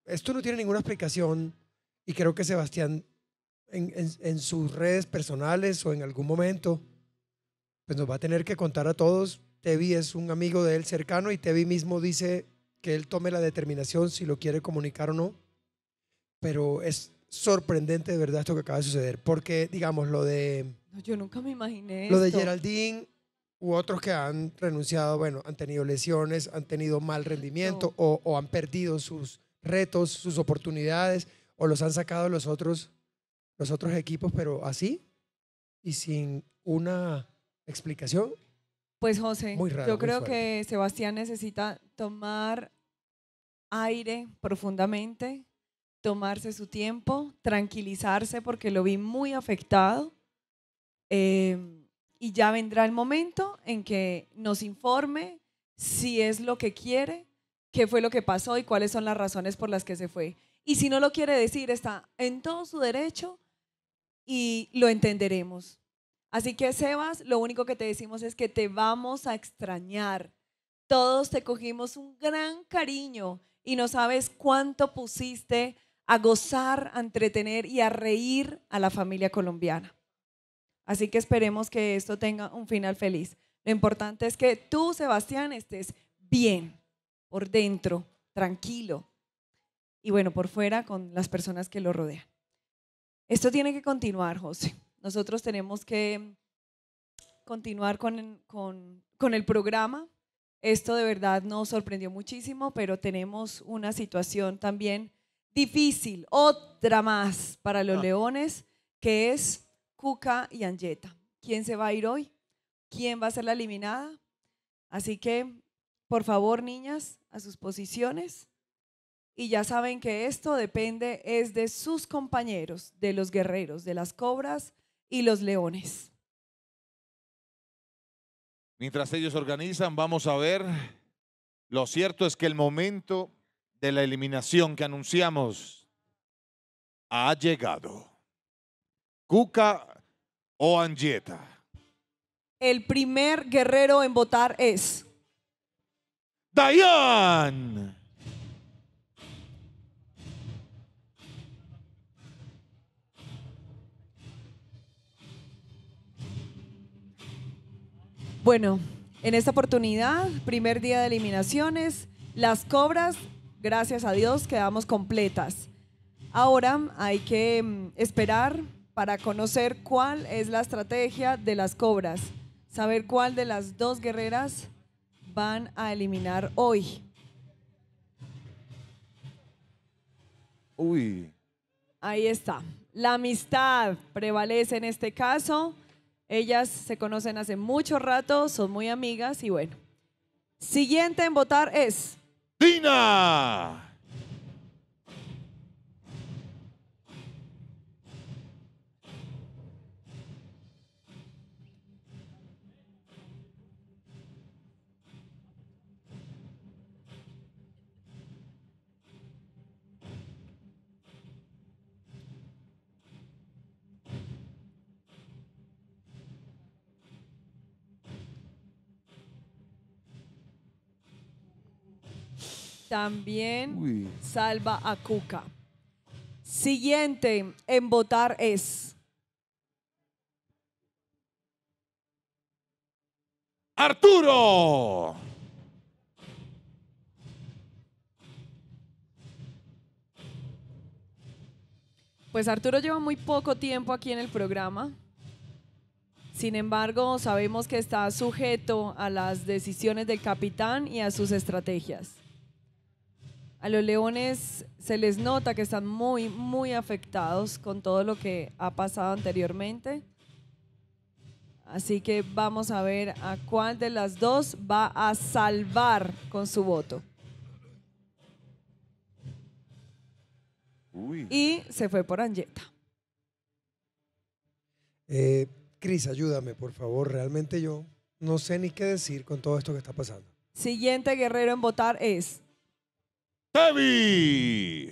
esto no tiene ninguna explicación y creo que Sebastián en, en, sus redes personales o en algún momento, pues nos va a tener que contar a todos Tevi es un amigo de él cercano y Tevi mismo dice que él tome la determinación si lo quiere comunicar o no. Pero es sorprendente de verdad esto que acaba de suceder, porque digamos lo de... yo nunca me imaginé. Lo de Geraldine u otros que han renunciado, bueno, han tenido lesiones, han tenido mal rendimiento o, han perdido sus retos, sus oportunidades o los han sacado los otros, los otros equipos, pero así y sin una explicación pues José, yo creo que Sebastián necesita tomar aire profundamente, tomarse su tiempo, tranquilizarse porque lo vi muy afectado. Em, y ya vendrá el momento en que nos informe si es lo que quiere, qué fue lo que pasó y cuáles son las razones por las que se fue. Y si no lo quiere decir, está en todo su derecho y lo entenderemos. Así que Sebas, lo único que te decimos es que te vamos a extrañar. Todos te cogimos un gran cariño y no sabes cuánto pusiste a gozar, a entretener y a reír a la familia colombiana. Así que esperemos que esto tenga un final feliz. Lo importante es que tú, Sebastián, estés bien, por dentro, tranquilo y bueno, por fuera con las personas que lo rodean. Esto tiene que continuar, José. Nosotros tenemos que continuar con, con, el programa. Esto de verdad nos sorprendió muchísimo, pero tenemos una situación también difícil, otra más para los ah. leones, que es Cuca y Angeta. ¿Quién se va a ir hoy? ¿Quién va a ser la eliminada? Así que, por favor, niñas, a sus posiciones. Y ya saben que esto depende, es de sus compañeros, de los guerreros, de las cobras, y los leones. Mientras ellos organizan, vamos a ver. Lo cierto es que el momento de la eliminación que anunciamos ha llegado. Cuca o Angieta. El primer guerrero en votar es. Dayan. Bueno, en esta oportunidad, primer día de eliminaciones, las cobras, gracias a Dios, quedamos completas. Ahora hay que mm, esperar para conocer cuál es la estrategia de las cobras, saber cuál de las dos guerreras van a eliminar hoy. Uy. Ahí está. La amistad prevalece en este caso. Ellas se conocen hace mucho rato, son muy amigas y bueno. Siguiente en votar es... Dina. también salva a Cuca. Siguiente en votar es. Arturo. Pues Arturo lleva muy poco tiempo aquí en el programa. Sin embargo, sabemos que está sujeto a las decisiones del capitán y a sus estrategias. A los leones se les nota que están muy, muy afectados con todo lo que ha pasado anteriormente. Así que vamos a ver a cuál de las dos va a salvar con su voto. Y se fue por Anjeta. Eh, Cris, ayúdame, por favor. Realmente yo no sé ni qué decir con todo esto que está pasando. Siguiente guerrero en votar es Tevi.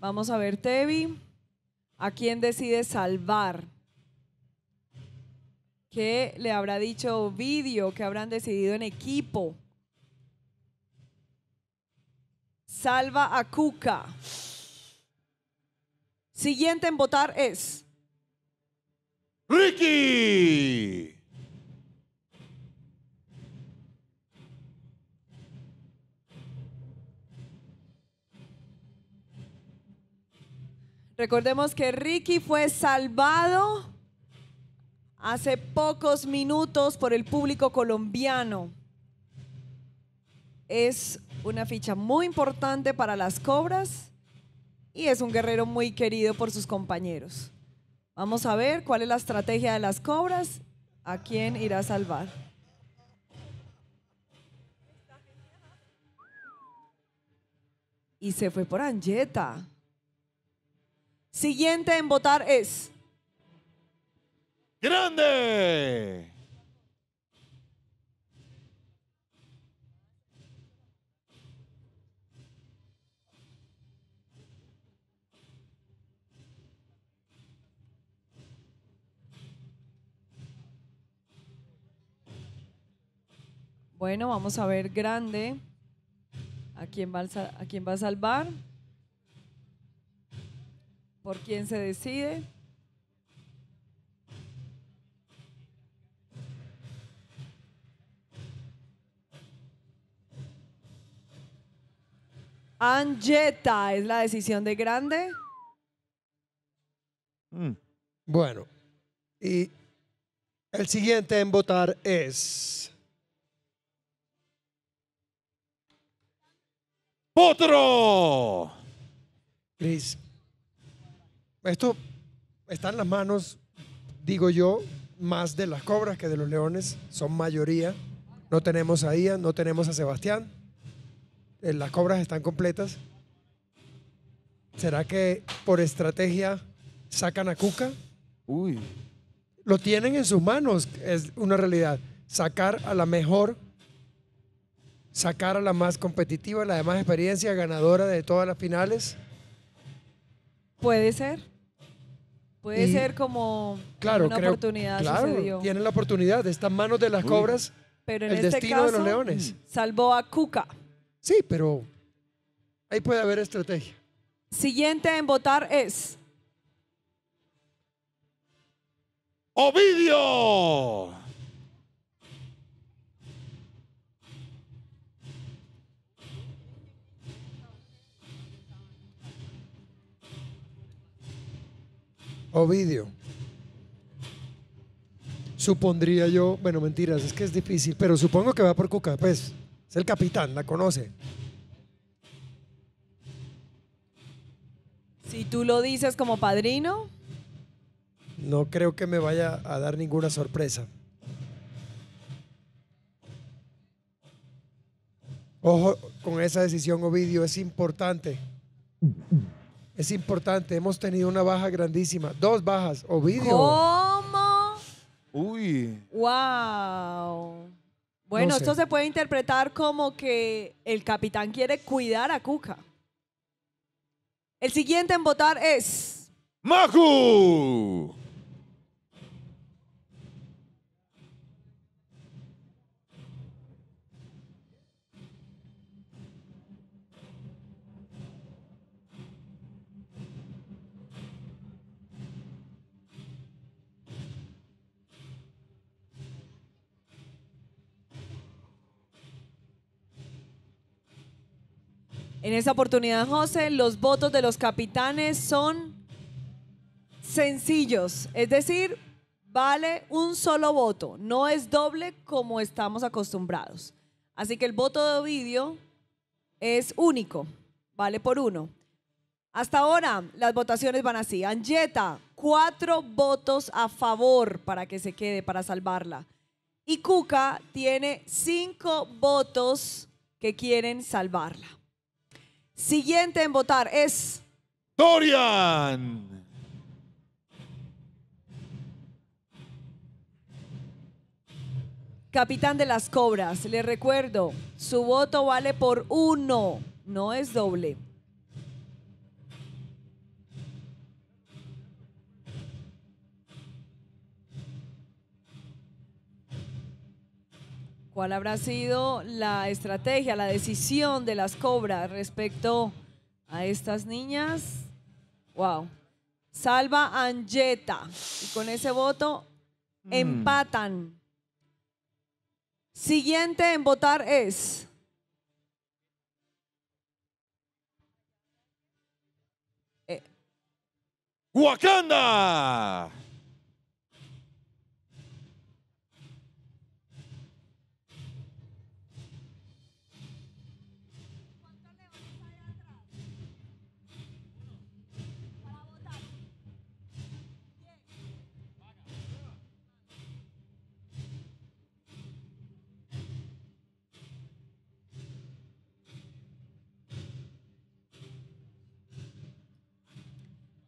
Vamos a ver, Tevi, a quién decide salvar. ¿Qué le habrá dicho Ovidio? ¿Qué habrán decidido en equipo? Salva a Cuca. Siguiente en votar es. Ricky. Recordemos que Ricky fue salvado hace pocos minutos por el público colombiano. Es una ficha muy importante para las Cobras y es un guerrero muy querido por sus compañeros. Vamos a ver cuál es la estrategia de las Cobras, a quién irá a salvar. Y se fue por Anjeta. Siguiente en votar es... Grande. Bueno, vamos a ver grande. ¿A quién va a, quién va a salvar? ¿Por quién se decide? Angeta es la decisión de grande. Mm. Bueno, y el siguiente en votar es potro. Cris, esto está en las manos, digo yo, más de las cobras que de los leones, son mayoría. No tenemos a Ian, no tenemos a Sebastián. Eh, las cobras están completas. ¿Será que por estrategia sacan a Cuca? Uy. Lo tienen en sus manos, es una realidad. Sacar a la mejor sacar a la más competitiva, la de más experiencia, ganadora de todas las finales? Puede ser. Puede ser como claro, una oportunidad. Claro, sucedió. la oportunidad. de en manos de las cobras pero en el este destino de los leones. Salvó a Cuca. Sí, pero ahí puede haber estrategia. Siguiente en votar es... Ovidio. Ovidio. Supondría yo, bueno, mentiras, es que es difícil, pero supongo que va por Cuca, pues es el capitán, la conoce. Si tú lo dices como padrino. No creo que me vaya a dar ninguna sorpresa. Ojo con esa decisión, Ovidio, es importante es importante. Hemos tenido una baja grandísima. Dos bajas. Ovidio. ¿Cómo? Uy. Wow. Bueno, esto se puede interpretar como que el capitán quiere cuidar a Cuca. El siguiente en votar es... ¡Maku! En esta oportunidad, José, los votos de los capitanes son sencillos, es decir, vale un solo voto, no es doble como estamos acostumbrados. Así que el voto de Ovidio es único, vale por uno. Hasta ahora las votaciones van así. Anjeta cuatro votos a favor para que se quede, para salvarla. Y Cuca tiene cinco votos que quieren salvarla. Siguiente en votar es Dorian. Capitán de las Cobras, le recuerdo, su voto vale por uno, no es doble. ¿Cuál habrá sido la estrategia, la decisión de las cobras respecto a estas niñas? ¡Wow! Salva Anjeta. Y con ese voto mm. empatan. Siguiente en votar es. Eh. ¡Wakanda!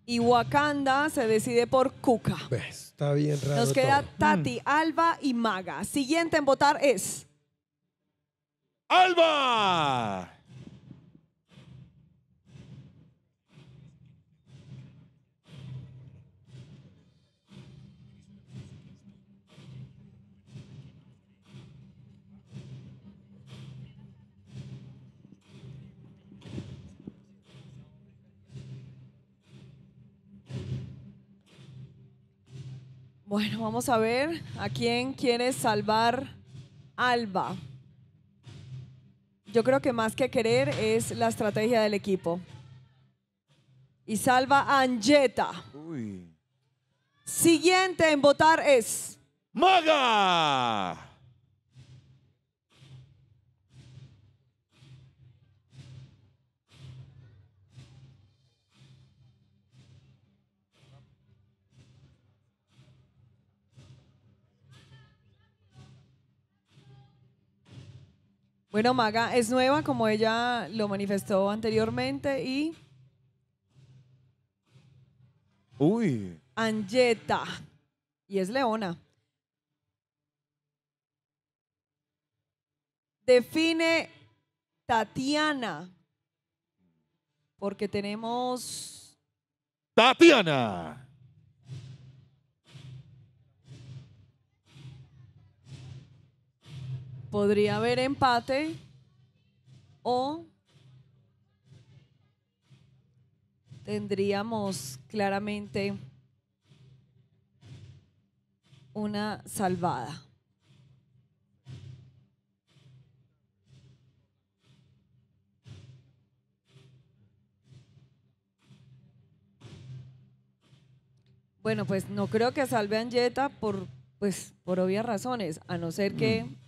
y Wakanda se decide por Cuca. Está bien raro. Nos queda Tati, mm. Alba y Maga. Siguiente en votar es. ¡Alba! Bueno, vamos a ver a quién quiere salvar Alba. Yo creo que más que querer es la estrategia del equipo. Y salva a Angeta. Siguiente en votar es. ¡Maga! Bueno, Maga es nueva, como ella lo manifestó anteriormente, y Uy. Angeta. Y es leona. Define Tatiana. Porque tenemos. Tatiana. podría haber empate o tendríamos claramente una salvada. Bueno, pues no creo que salve a Anjeta por, pues, por obvias razones, a no ser que mm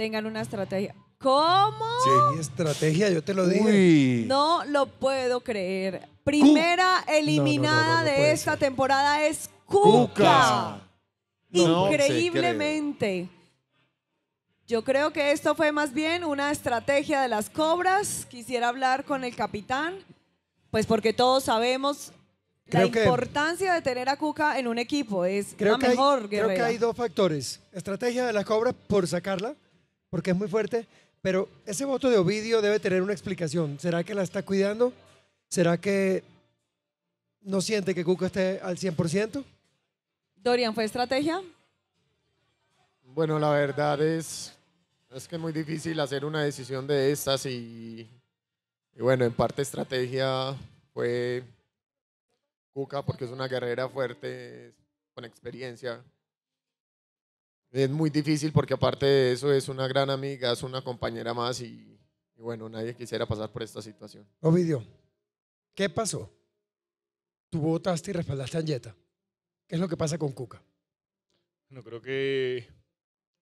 tengan una estrategia. ¿Cómo? Sí, estrategia, yo te lo dije. No lo puedo creer. Primera eliminada de esta temporada es Cuca. Increíblemente. Yo creo que esto fue más bien una estrategia de las cobras. Quisiera hablar con el capitán, pues porque todos sabemos la importancia de tener a Cuca en un equipo. Es mejor, Creo que hay dos factores. Estrategia de las cobras por sacarla porque es muy fuerte, pero ese voto de Ovidio debe tener una explicación. ¿Será que la está cuidando? ¿Será que no siente que Cuca esté al 100%? Dorian, ¿fue estrategia? Bueno, la verdad es, es que es muy difícil hacer una decisión de estas y, y bueno, en parte estrategia fue Cuca porque es una guerrera fuerte, con experiencia. Es muy difícil porque aparte de eso es una gran amiga, es una compañera más y, bueno, nadie quisiera pasar por esta situación. Ovidio, ¿qué pasó? Tú votaste y respaldaste a Yeta. ¿Qué es lo que pasa con Cuca? No creo que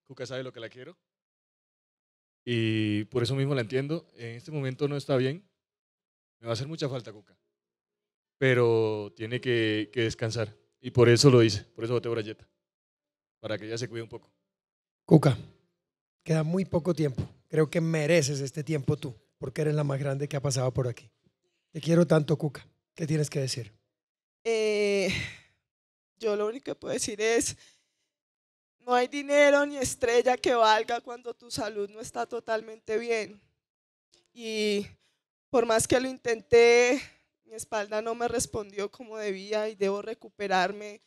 Cuca sabe lo que la quiero y por eso mismo la entiendo. En este momento no está bien. Me va a hacer mucha falta Cuca. Pero tiene que, descansar. Y por eso lo hice. Por eso voté por Anjeta para que ella se cuide un poco. Cuca, queda muy poco tiempo. Creo que mereces este tiempo tú, porque eres la más grande que ha pasado por aquí. Te quiero tanto, Cuca. ¿Qué tienes que decir? Eh, yo lo único que puedo decir es, no hay dinero ni estrella que valga cuando tu salud no está totalmente bien. Y por más que lo intenté, mi espalda no me respondió como debía y debo recuperarme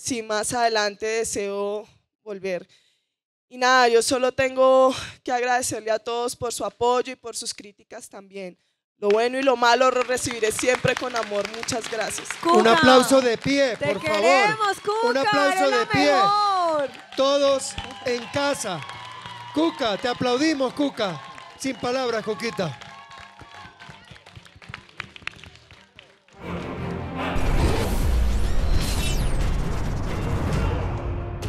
si más adelante deseo volver. Y nada, yo solo tengo que agradecerle a todos por su apoyo y por sus críticas también. Lo bueno y lo malo lo recibiré siempre con amor. Muchas gracias. un aplauso de pie, por favor. un aplauso de pie. Todos en casa. Cuca, te aplaudimos, Cuca. Sin palabras, Coquita.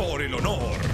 por el honor.